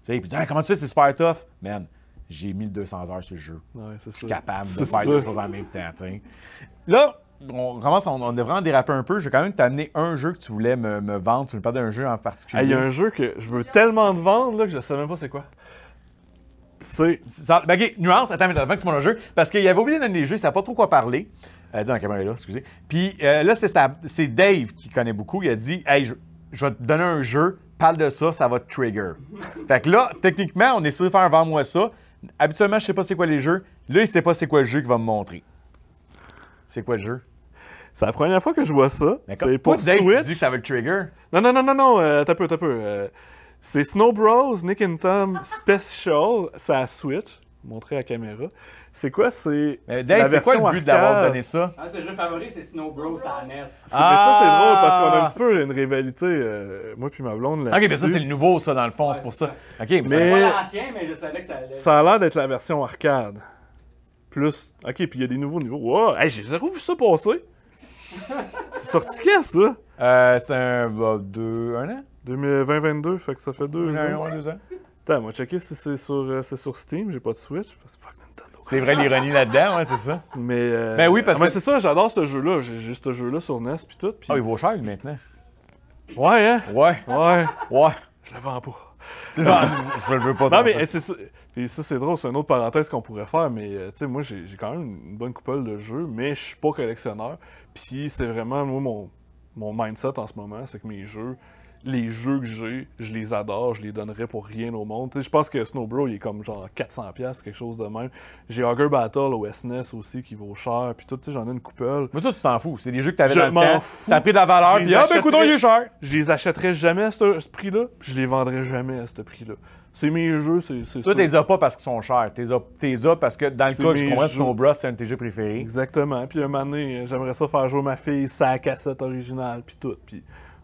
[SPEAKER 1] sais, puis ah, comment tu sais, c'est super tough. Man, j'ai 1200 heures sur le jeu. c'est je suis capable de faire deux choses en même temps. Là, on commence, on, devrait en déraper un peu. Je vais quand même t'amener un jeu que tu voulais me, vendre. Tu me parles d'un jeu en particulier. Il y a un jeu que je veux tellement te vendre que je ne sais même pas c'est quoi. C'est. Ben, ok, nuance, attends, mais avant que tu un jeu. Parce qu'il avait oublié donner les jeux, il ne savait pas trop quoi parler. Euh, dans la caméra là, excusez. Puis euh, là, c'est Dave qui connaît beaucoup. Il a dit Hey, je, vais te donner un jeu, parle de ça, ça va te trigger. fait que là, techniquement, on est supposé faire vendre moi ça. Habituellement, je ne sais pas c'est quoi les jeux. Là, il
[SPEAKER 2] ne sait pas c'est quoi le jeu qu'il va me montrer. C'est quoi le jeu? C'est la première fois que je vois ça. C'est pour Switch. Tu dis que ça va le trigger. Non, non, non, non, non, euh, t'as peu, t'as peu. Euh, c'est Snow Bros, Nick and Tom Special, ça Switch. Montrer à la caméra. C'est quoi, c'est. Dave, c'est quoi le but d'avoir donné ça? Ah,
[SPEAKER 1] ce jeu favori, c'est Snow Bros à NES. E ah! Mais ça, c'est ah! drôle parce qu'on a un petit
[SPEAKER 2] peu une rivalité, euh, moi puis ma blonde. Là ok, mais ça, c'est le nouveau, ça, dans le fond, c'est pour ça. Ok, mais. C'est pas l'ancien,
[SPEAKER 1] mais je savais que ça allait. Ça
[SPEAKER 2] a l'air d'être la version arcade. Plus. Ok, puis il y a des nouveaux niveaux. Wow! j'ai zéro vu ça passer! C'est sorti quand, ça? Euh, c'est un, bah, deux, un an? 2020-22, fait que ça fait deux ans. Un an, deux ans. Attends, moi, checker si c'est sur, euh, c'est sur Steam, j'ai pas de Switch. C'est vrai l'ironie
[SPEAKER 1] là-dedans, ouais, c'est ça. Mais. Euh, ben oui, parce ah, que. Mais c'est
[SPEAKER 2] ça, j'adore ce jeu-là. J'ai, juste ce jeu-là sur NES puis tout. Ah, il vaut cher, maintenant. Ouais, hein? Ouais. Ouais. Ouais. Je le vends pas. je le veux pas. Non, mais c'est ça- et ça, c'est drôle, c'est une autre parenthèse qu'on pourrait faire, mais euh, tu sais, moi, j'ai quand même une bonne coupole de jeux, mais je suis pas collectionneur. Puis c'est vraiment, moi, mon, mon mindset en ce moment, c'est que mes jeux, les jeux que j'ai, je les adore, je les donnerais pour rien au monde. Tu sais, Je pense que Snowbro, il est comme genre 400$, quelque chose de même. J'ai Hugger Battle au SNES e aussi qui vaut cher, puis tout, tu sais j'en ai une coupole. Mais toi, tu t'en fous, c'est des jeux que t'avais dans le temps. Ça a pris de la valeur, puis ah ben écoute, il est cher. Je les achèterais jamais à ce, prix-là, je les vendrais jamais à ce prix-là. C'est mes jeux, c'est ça. Toi, t'es pas parce qu'ils sont chers. T'es as parce que, dans le cas, je comprends que Snow c'est un de tes jeux préférés. Exactement. Puis, un moment donné, j'aimerais ça faire jouer ma fille sa cassette originale, puis tout. Puis,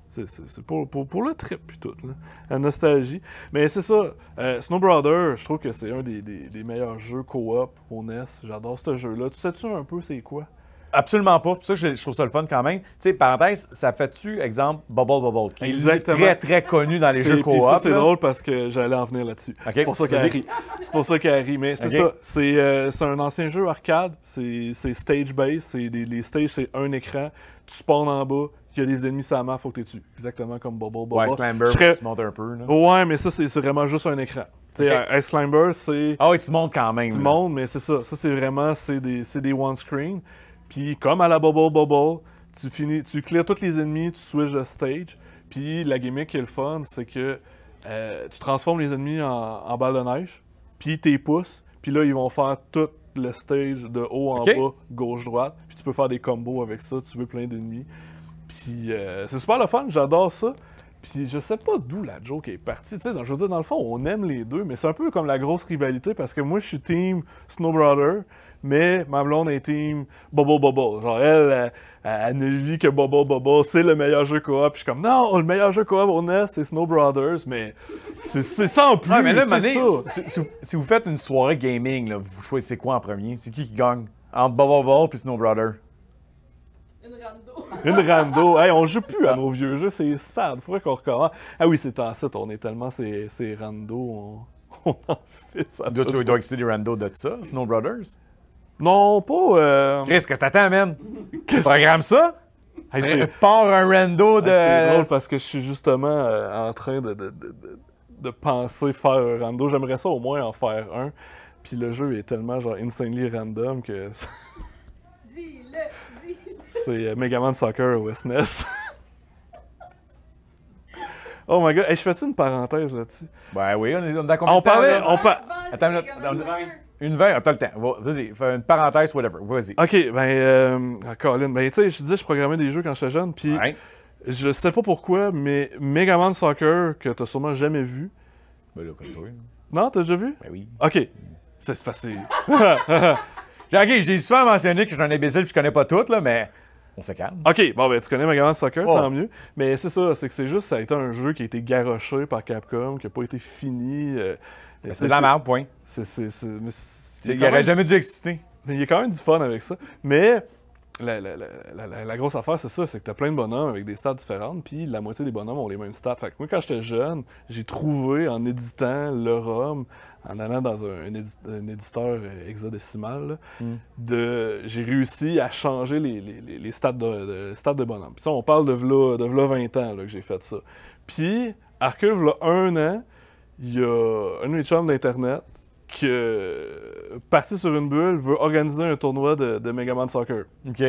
[SPEAKER 2] c'est pour, pour, pour, le trip, puis tout. Là. La nostalgie. Mais c'est ça. Snowbrother, euh, Snow Brother, je trouve que c'est un des, des, des, meilleurs jeux co-op au NES. J'adore ce jeu-là. Tu sais-tu un peu c'est quoi?
[SPEAKER 1] Absolument pas. Tout ça, je, je,
[SPEAKER 2] trouve ça le fun quand même. Tu sais,
[SPEAKER 1] parenthèse, ça fait-tu, exemple, Bubble Bubble, qui Exactement. est très, très connu dans les jeux co ça, c'est drôle
[SPEAKER 2] parce que j'allais en venir là-dessus. C'est pour ça qu'elle ben. rit. C'est pour ça qu'elle rit. Mais c'est ça. Euh, c'est un ancien jeu arcade. C'est stage-based. Les stages, c'est un écran. Tu spawns en bas, il y a des ennemis ça map, faut que tu tues. Exactement comme Bubble Bubble. Ouais, Climber, serais... tu montes un peu. Là. Ouais, mais ça, c'est vraiment juste un écran. Ice Climber, c'est. Ah oh, oui, tu montes quand même. Tu montes, mais c'est ça. Ça, c'est vraiment c'est des, des one-screen. Puis comme à la Bobo Bobo, tu finis, tu clears tous les ennemis, tu switches le stage. Puis la gimmick qui est le fun, c'est que euh, tu transformes les ennemis en, en balles de neige, puis t'es pousses, puis là ils vont faire tout le stage de haut en bas, gauche-droite. Puis tu peux faire des combos avec ça, tu veux plein d'ennemis. Puis euh, c'est super le fun, j'adore ça. Puis je sais pas d'où la joke est partie. tu je veux dire, dans le fond, on aime les deux, mais c'est un peu comme la grosse rivalité parce que moi je suis team Snow Brother mais ma blonde est Bobo Bobo. Genre, elle, elle, ne vit que Bobo Bobo, c'est le meilleur jeu coop. je suis comme, non, le meilleur jeu coop on est, c'est Snow Brothers, mais c'est ça en plus.
[SPEAKER 1] Si, vous faites une soirée gaming, là, vous choisissez quoi en premier?
[SPEAKER 2] C'est qui qui gagne? Entre Bobo Bobo et Snow Brothers? Une rando. Une rando. Hey, on joue plus à nos vieux jeux, c'est sad. Faudrait qu'on recommence. Ah oui, c'est en ça. on est tellement ces, ces rando, on, on en fait ça. D'autres c'est du Rando de ça, Snow Brothers? Non, pas. Euh... Chris, qu'est-ce que t'attends, man? Programme ça? Pars un rando de. c'est euh, drôle parce que je suis justement euh, en train de, de, de, penser faire un rando. J'aimerais ça au moins en faire un. Puis le jeu est tellement genre insanely random que. dis-le, dis-le. C'est euh, Megaman Soccer au SNES. Oh my god, je fais-tu une parenthèse là-dessus? Ben oui, on est, dans on parle... on Attends, une veille, ah, t'as le temps. Vas-y, fais une parenthèse, whatever. Vas-y. OK, ben, euh, Colin, ben, tu sais, je te je programmais des jeux quand j'étais jeune, puis je sais pas pourquoi, mais Mega Man Soccer, que t'as sûrement jamais vu. Ben là, comme toi. Hein. Non, t'as déjà vu? Ben oui. OK. Ça passé. OK, j'ai souvent mentionné que je suis un imbécile puis je connais pas toutes, là, mais on se calme. OK, bon, ben, tu connais Mega Man Soccer, oh. tant mieux. Mais c'est ça, c'est que c'est juste, ça a été un jeu qui a été garoché par Capcom, qui a pas été fini. Euh, c'est de la merde, point. il n'aurait jamais dû exister. Mais il y a quand même du fun avec ça. Mais la, grosse affaire, c'est ça, c'est que tu as plein de bonhommes avec des stats différentes, puis la moitié des bonhommes ont les mêmes stats. moi, quand j'étais jeune, j'ai trouvé en éditant le ROM, en allant dans un, éditeur euh, hexadécimal, hmm. de, j'ai réussi à changer les, stats, de, bonhommes. bonhomme. Puis ça, on parle de v'là, 20 ans que j'ai fait ça. Puis, Arcule, v'là un an, il y a un de mes d'Internet qui, euh, parti sur une bulle, veut organiser un tournoi de, de Man Soccer. OK.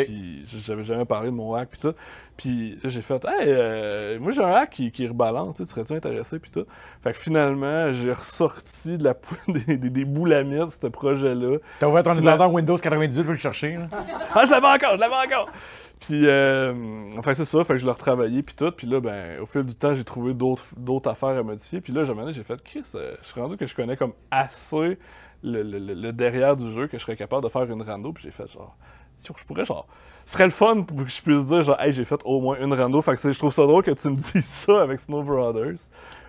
[SPEAKER 2] j'avais jamais parlé de mon hack, puis tout. Puis j'ai fait, hey, euh, moi j'ai un hack qui, rebalance, tu serais-tu intéressé, puis tout. Fait que finalement, j'ai ressorti de la des, boules à mire de ce projet-là. T'as ouvert ton ordinateur Windows 98 pour le chercher. Là. ah, je l'avais encore, je l'avais encore. Puis, euh, enfin, c'est ça. Fait que je l'ai retravaillé, puis tout. Puis là, ben, au fil du temps, j'ai trouvé d'autres affaires à modifier. Puis là, j'ai fait, Chris, euh, je suis rendu que je connais comme assez le, derrière du jeu que je serais capable de faire une rando. Puis j'ai fait, genre, je pourrais, genre, ce serait le fun pour que je puisse dire, genre, hey, j'ai fait au moins une rando. Fait que je trouve ça drôle que tu me dises ça avec Snow Brothers.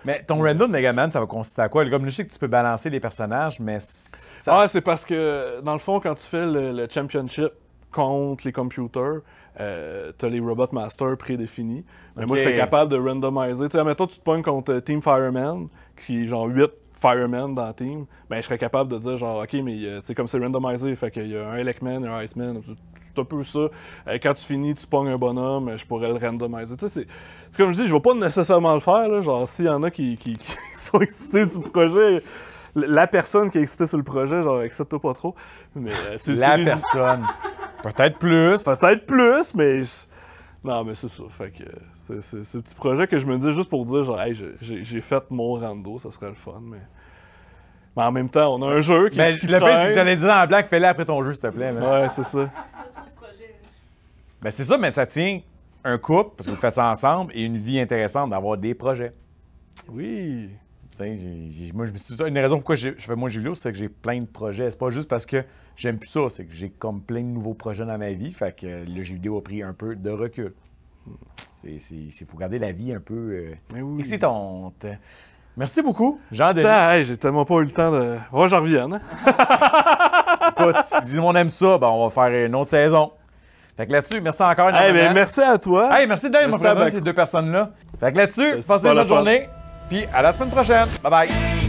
[SPEAKER 2] Mais ton rando de Man, ça
[SPEAKER 1] va consister à quoi? Comme je sais que tu peux balancer les personnages, mais.
[SPEAKER 2] Ça... Ah, c'est parce que, dans le fond, quand tu fais le championship contre les computers, euh, t'as les Robot Masters prédéfinis. Mais moi serais capable de randomiser. Tu sais, mettons, tu te pognes contre euh, Team Fireman, qui est genre 8 Fireman dans le team, ben, je serais capable de dire genre, OK, mais euh, sais comme c'est randomisé, fait qu'il y a un Elecman, un Iceman, c'est un peu ça. Euh, quand tu finis, tu pognes un bonhomme, je pourrais le randomiser. Tu sais, c'est comme je dis, je vais pas nécessairement le faire, genre, s'il y en a qui sont excités du projet, la personne qui est excitée sur le projet, genre, excite-toi pas trop. Mais, euh, c'est, la personne.
[SPEAKER 1] Peut-être plus. Peut-être
[SPEAKER 2] plus, mais. Non, mais c'est ça. Fait que c'est, c'est, petit projet que je me dis juste pour dire, genre, hey, j'ai, j'ai, fait mon rando, ça serait le fun, mais. Mais en même temps, on a un jeu qui. Mais ben, le pire, c'est que j'allais dire en blague, fais-le après
[SPEAKER 1] ton jeu, s'il te plaît. Ouais, c'est ça. ben, c'est ça, mais ça tient un couple, parce que vous faites ça ensemble, et une vie intéressante d'avoir des projets. Oui. Une raison pourquoi je fais moins de jeux c'est que j'ai plein de projets. C'est pas juste parce que j'aime plus ça, c'est que j'ai comme plein de nouveaux projets dans ma vie. Fait que euh, le jeu vidéo a pris un peu de recul. Il faut garder la vie un peu euh, oui. excitante. Merci beaucoup, jean j'ai tellement pas eu le temps de. Oh, j'en reviens. Hein. si on aime ça, ben on va faire une autre saison. Fait que là-dessus, merci encore. Ben, merci à toi. Hey, merci d'être ces deux personnes-là. Fait que là-dessus, ben, passez une bonne journée. Puis à la semaine prochaine. Bye bye.